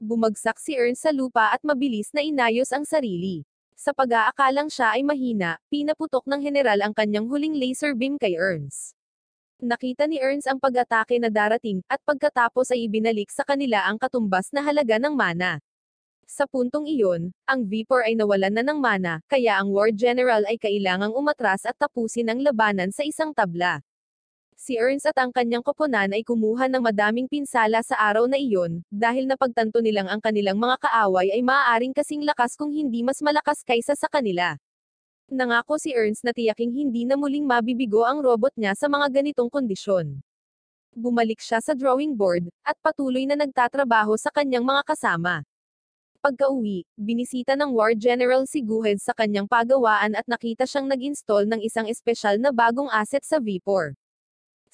Bumagsak si Ernst sa lupa at mabilis na inayos ang sarili. Sa pag-aakalang siya ay mahina, pinaputok ng general ang kanyang huling laser beam kay Ernst. Nakita ni Ernst ang pag-atake na darating, at pagkatapos ay ibinalik sa kanila ang katumbas na halaga ng mana. Sa puntong iyon, ang Vapor ay nawalan na ng mana, kaya ang War General ay kailangang umatras at tapusin ang labanan sa isang tabla. Si Ernst at ang kanyang koponan ay kumuha ng madaming pinsala sa araw na iyon, dahil napagtanto nilang ang kanilang mga kaaway ay maaaring kasing lakas kung hindi mas malakas kaysa sa kanila. Nangako si Ernst na tiyaking hindi na muling mabibigo ang robot niya sa mga ganitong kondisyon. Bumalik siya sa drawing board, at patuloy na nagtatrabaho sa kanyang mga kasama. Pagka-uwi, binisita ng War General si Guhed sa kanyang pagawaan at nakita siyang nag-install ng isang espesyal na bagong asset sa Vapor.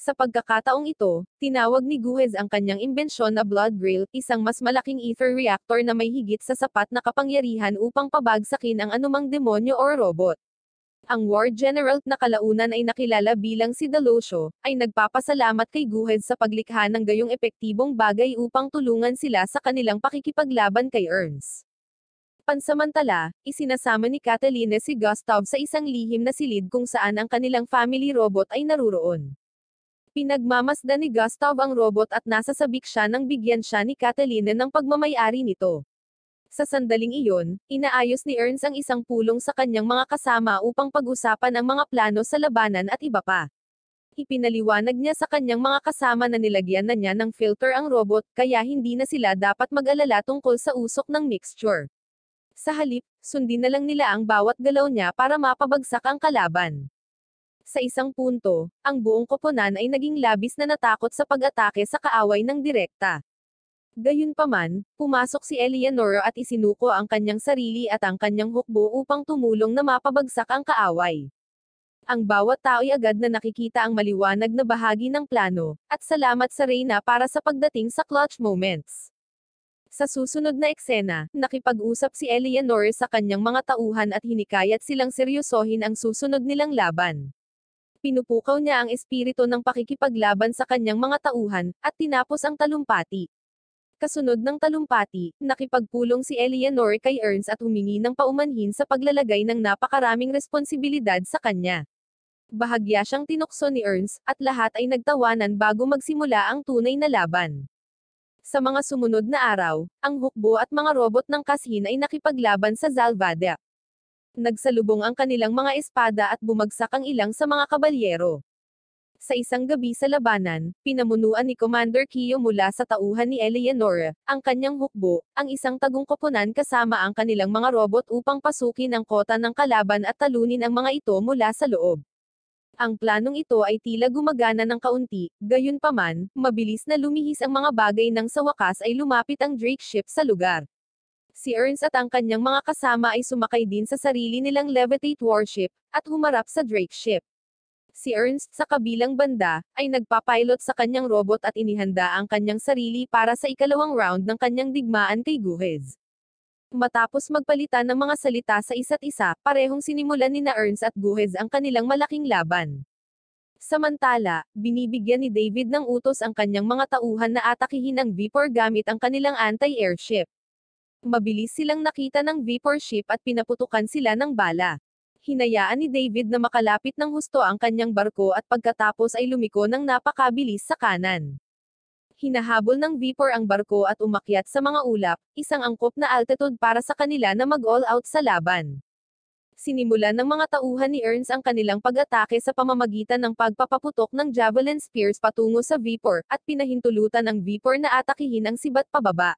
Sa pagkakataong ito, tinawag ni Guhez ang kanyang imbensyon na blood grail, isang mas malaking ether reactor na may higit sa sapat na kapangyarihan upang pabagsakin ang anumang demonyo o robot. Ang war general na kalaunan ay nakilala bilang si Dalosio, ay nagpapasalamat kay Guhez sa paglikha ng gayong epektibong bagay upang tulungan sila sa kanilang pakikipaglaban kay Ernst. Pansamantala, isinasama ni Catalina si Gustav sa isang lihim na silid kung saan ang kanilang family robot ay naruroon. Pinagmamasdan ni Gustav ang robot at nasasabik siya nang bigyan siya ni Catalina ng pagmamayari nito. Sa sandaling iyon, inaayos ni Ernst ang isang pulong sa kanyang mga kasama upang pag-usapan ang mga plano sa labanan at iba pa. Ipinaliwanag niya sa kanyang mga kasama na nilagyan na niya ng filter ang robot, kaya hindi na sila dapat mag-alala tungkol sa usok ng mixture. Sa halip, sundin na lang nila ang bawat galaw niya para mapabagsak ang kalaban. Sa isang punto, ang buong koponan ay naging labis na natakot sa pag-atake sa kaaway ng direkta. Gayunpaman, pumasok si Eleanor at isinuko ang kanyang sarili at ang kanyang hukbo upang tumulong na mapabagsak ang kaaway. Ang bawat tao ay agad na nakikita ang maliwanag na bahagi ng plano, at salamat sa Reyna para sa pagdating sa clutch moments. Sa susunod na eksena, nakipag-usap si Eleanor sa kanyang mga tauhan at hinikayat silang seryosohin ang susunod nilang laban. Pinupukaw niya ang espiritu ng pakikipaglaban sa kanyang mga tauhan, at tinapos ang talumpati. Kasunod ng talumpati, nakipagpulong si Eleanor kay Ernst at humingi ng paumanhin sa paglalagay ng napakaraming responsibilidad sa kanya. Bahagya siyang tinukso ni Ernst, at lahat ay nagtawanan bago magsimula ang tunay na laban. Sa mga sumunod na araw, ang hukbo at mga robot ng kashin ay nakipaglaban sa Zalvada. Nagsalubong ang kanilang mga espada at bumagsak ang ilang sa mga kabalyero. Sa isang gabi sa labanan, pinamunuan ni Commander Kiyo mula sa tauhan ni Eleanor, ang kanyang hukbo, ang isang tagong koponan kasama ang kanilang mga robot upang pasukin ang kota ng kalaban at talunin ang mga ito mula sa loob. Ang planong ito ay tila gumagana ng kaunti, gayunpaman, mabilis na lumihis ang mga bagay nang sa wakas ay lumapit ang Drake ship sa lugar. Si Ernst at ang kanyang mga kasama ay sumakay din sa sarili nilang levitate warship, at humarap sa Drake ship. Si Ernst sa kabilang banda, ay nagpapilot sa kanyang robot at inihanda ang kanyang sarili para sa ikalawang round ng kanyang digmaan kay Guhez. Matapos magpalitan ng mga salita sa isa't isa, parehong sinimulan ni na Ernst at Guhez ang kanilang malaking laban. Samantala, binibigyan ni David ng utos ang kanyang mga tauhan na atakihin ang Vipor gamit ang kanilang anti-airship. Mabilis silang nakita ng Vapor ship at pinaputukan sila ng bala. Hinayaan ni David na makalapit ng husto ang kanyang barko at pagkatapos ay lumiko ng napakabilis sa kanan. Hinahabol ng Vapor ang barko at umakyat sa mga ulap, isang angkop na altitude para sa kanila na mag-all out sa laban. Sinimula ng mga tauhan ni Ernst ang kanilang pag-atake sa pamamagitan ng pagpapaputok ng javelin spears patungo sa Vapor, at pinahintulutan ang Vapor na atakihin ang sibat pababa.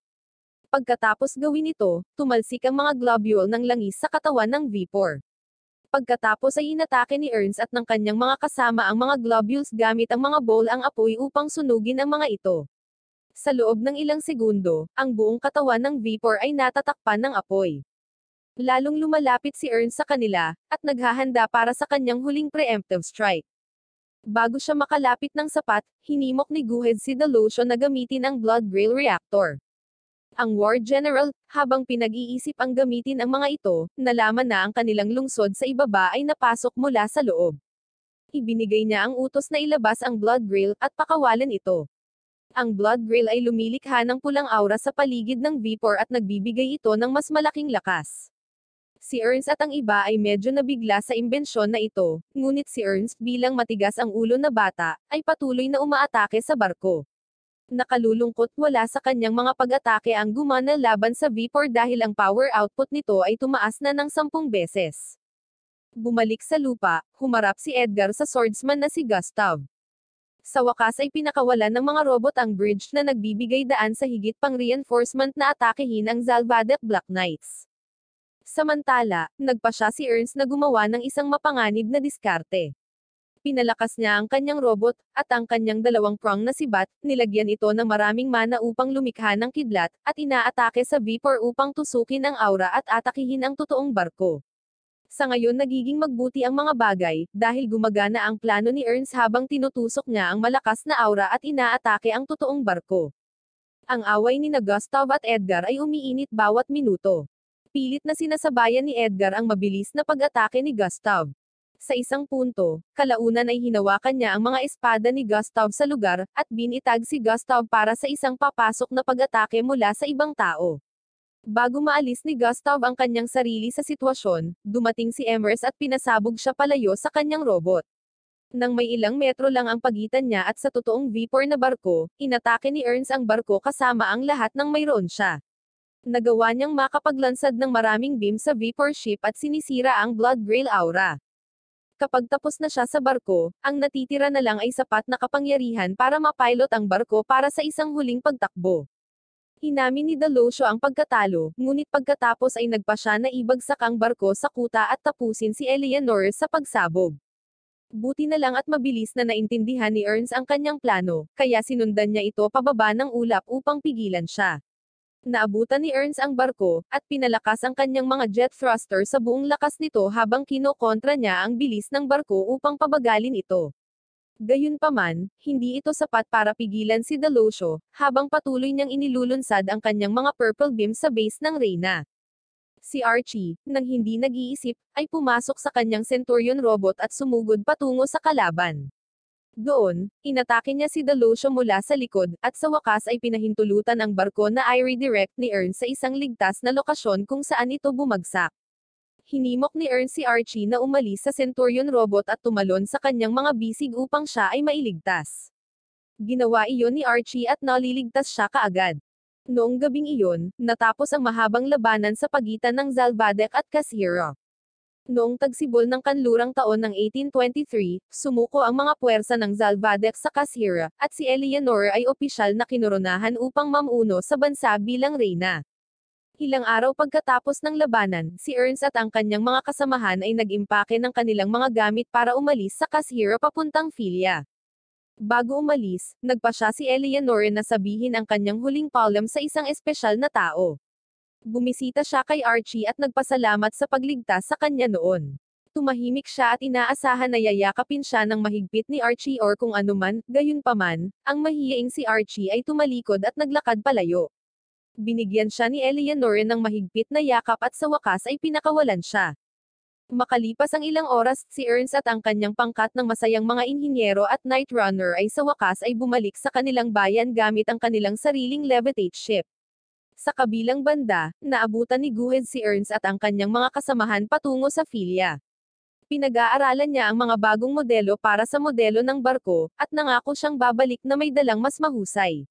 Pagkatapos gawin ito, tumalsik ang mga globule ng langis sa katawan ng Vapor. Pagkatapos ay inatake ni Ernst at ng kanyang mga kasama ang mga globules gamit ang mga bowl ang apoy upang sunugin ang mga ito. Sa loob ng ilang segundo, ang buong katawan ng Vapor ay natatakpan ng apoy. Lalong lumalapit si Ernst sa kanila, at naghahanda para sa kanyang huling preemptive strike. Bago siya makalapit ng sapat, hinimok ni Guhed si Delusion na gamitin ang Blood Grail Reactor ang War General, habang pinag-iisip ang gamitin ang mga ito, nalaman na ang kanilang lungsod sa ibaba ay napasok mula sa loob. Ibinigay niya ang utos na ilabas ang blood grill, at pakawalan ito. Ang blood grill ay lumilikha ng pulang aura sa paligid ng Vapor at nagbibigay ito ng mas malaking lakas si Ernst at ang iba ay medyo nabigla sa imbensyon na ito, ngunit si Ernst bilang matigas ang ulo na bata, ay patuloy na umaatake sa barko. Nakalulungkot wala sa kanyang mga pag-atake ang gumana laban sa V4 dahil ang power output nito ay tumaas na ng 10 beses. Bumalik sa lupa, humarap si Edgar sa swordsman na si Gustav. Sa wakas ay pinakawalan ng mga robot ang bridge na nagbibigay daan sa higit pang reinforcement na atakehin ang Zalvadek Black Knights. Samantala, nagpa siya si Ernst na gumawa ng isang mapanganib na diskarte. Pinalakas niya ang kanyang robot, at ang kanyang dalawang prong na sibat, nilagyan ito ng maraming mana upang lumikha ng kidlat, at inaatake sa V4 upang tusukin ang aura at atakihin ang totoong barko. Sa ngayon nagiging magbuti ang mga bagay, dahil gumagana ang plano ni Ernst habang tinutusok niya ang malakas na aura at inaatake ang totoong barko. Ang away ni na Gustav at Edgar ay umiinit bawat minuto pilit na sinasabayan ni Edgar ang mabilis na pag-atake ni Gustav. Sa isang punto, kalaunan ay hinawakan niya ang mga espada ni Gustav sa lugar, at binitag si Gustav para sa isang papasok na pag-atake mula sa ibang tao. Bago maalis ni Gustav ang kanyang sarili sa sitwasyon, dumating si Emers at pinasabog siya palayo sa kanyang robot. Nang may ilang metro lang ang pagitan niya at sa totoong Vipor na barko, inatake ni Ernst ang barko kasama ang lahat ng mayroon siya. Nagawa niyang makapaglansad ng maraming beam sa Vipor ship at sinisira ang Blood Grail aura. Kapag tapos na siya sa barko, ang natitira na lang ay sapat na kapangyarihan para mapilot ang barko para sa isang huling pagtakbo. Inamin ni Dalosio ang pagkatalo, ngunit pagkatapos ay nagpa siya na ibagsak ang barko sa kuta at tapusin si Eleanor sa pagsabog. Buti na lang at mabilis na naintindihan ni Ernst ang kanyang plano, kaya sinundan niya ito pababa ng ulap upang pigilan siya. Naabutan ni Ernst ang barko, at pinalakas ang kanyang mga jet thruster sa buong lakas nito habang kinokontra niya ang bilis ng barko upang pabagalin ito. Gayunpaman, hindi ito sapat para pigilan si Dalosio, habang patuloy niyang inilulunsad ang kanyang mga purple beam sa base ng Reyna. Si Archie, nang hindi nag-iisip, ay pumasok sa kanyang Centurion robot at sumugod patungo sa kalaban. Doon, inatake niya si Delusio mula sa likod, at sa wakas ay pinahintulutan ang barko na ay redirect ni Ern sa isang ligtas na lokasyon kung saan ito bumagsak. Hinimok ni Ern si Archie na umalis sa Centurion robot at tumalon sa kanyang mga bisig upang siya ay mailigtas. Ginawa iyon ni Archie at naliligtas siya kaagad. Noong gabing iyon, natapos ang mahabang labanan sa pagitan ng Zalvadek at Kasirov. Noong tagsibol ng kanlurang taon ng 1823, sumuko ang mga puwersa ng Zalvadek sa Casira, at si Eleanor ay opisyal na kinoronahan upang mamuno sa bansa bilang reyna. Ilang araw pagkatapos ng labanan, si Ernst at ang kanyang mga kasamahan ay nag-impake ng kanilang mga gamit para umalis sa Casira papuntang Filia. Bago umalis, nagpa siya si Eleanor na sabihin ang kanyang huling column sa isang espesyal na tao. Bumisita siya kay Archie at nagpasalamat sa pagligtas sa kanya noon. Tumahimik siya at inaasahan na yayakapin siya ng mahigpit ni Archie or kung anuman, gayunpaman, ang mahiyaing si Archie ay tumalikod at naglakad palayo. Binigyan siya ni Eleanor ng mahigpit na yakap at sa wakas ay pinakawalan siya. Makalipas ang ilang oras, si Ernst at ang kanyang pangkat ng masayang mga inhinyero at night runner ay sa wakas ay bumalik sa kanilang bayan gamit ang kanilang sariling levitate ship. Sa kabilang banda, naabutan ni Guhed si Ernst at ang kanyang mga kasamahan patungo sa Filia. Pinag-aaralan niya ang mga bagong modelo para sa modelo ng barko, at nangako siyang babalik na may dalang mas mahusay.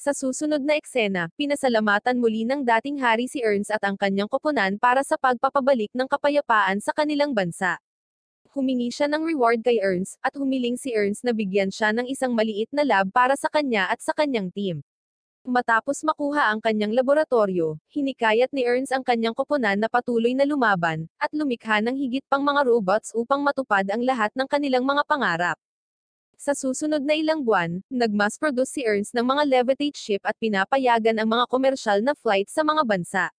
Sa susunod na eksena, pinasalamatan muli ng dating hari si Ernst at ang kanyang koponan para sa pagpapabalik ng kapayapaan sa kanilang bansa. Humingi siya ng reward kay Ernst, at humiling si Ernst na bigyan siya ng isang maliit na lab para sa kanya at sa kanyang team. Matapos makuha ang kanyang laboratorio, hinikayat ni Ernst ang kanyang koponan na patuloy na lumaban, at lumikha ng higit pang mga robots upang matupad ang lahat ng kanilang mga pangarap. Sa susunod na ilang buwan, nag-mass-produce si Ernst ng mga levitate ship at pinapayagan ang mga komersyal na flight sa mga bansa.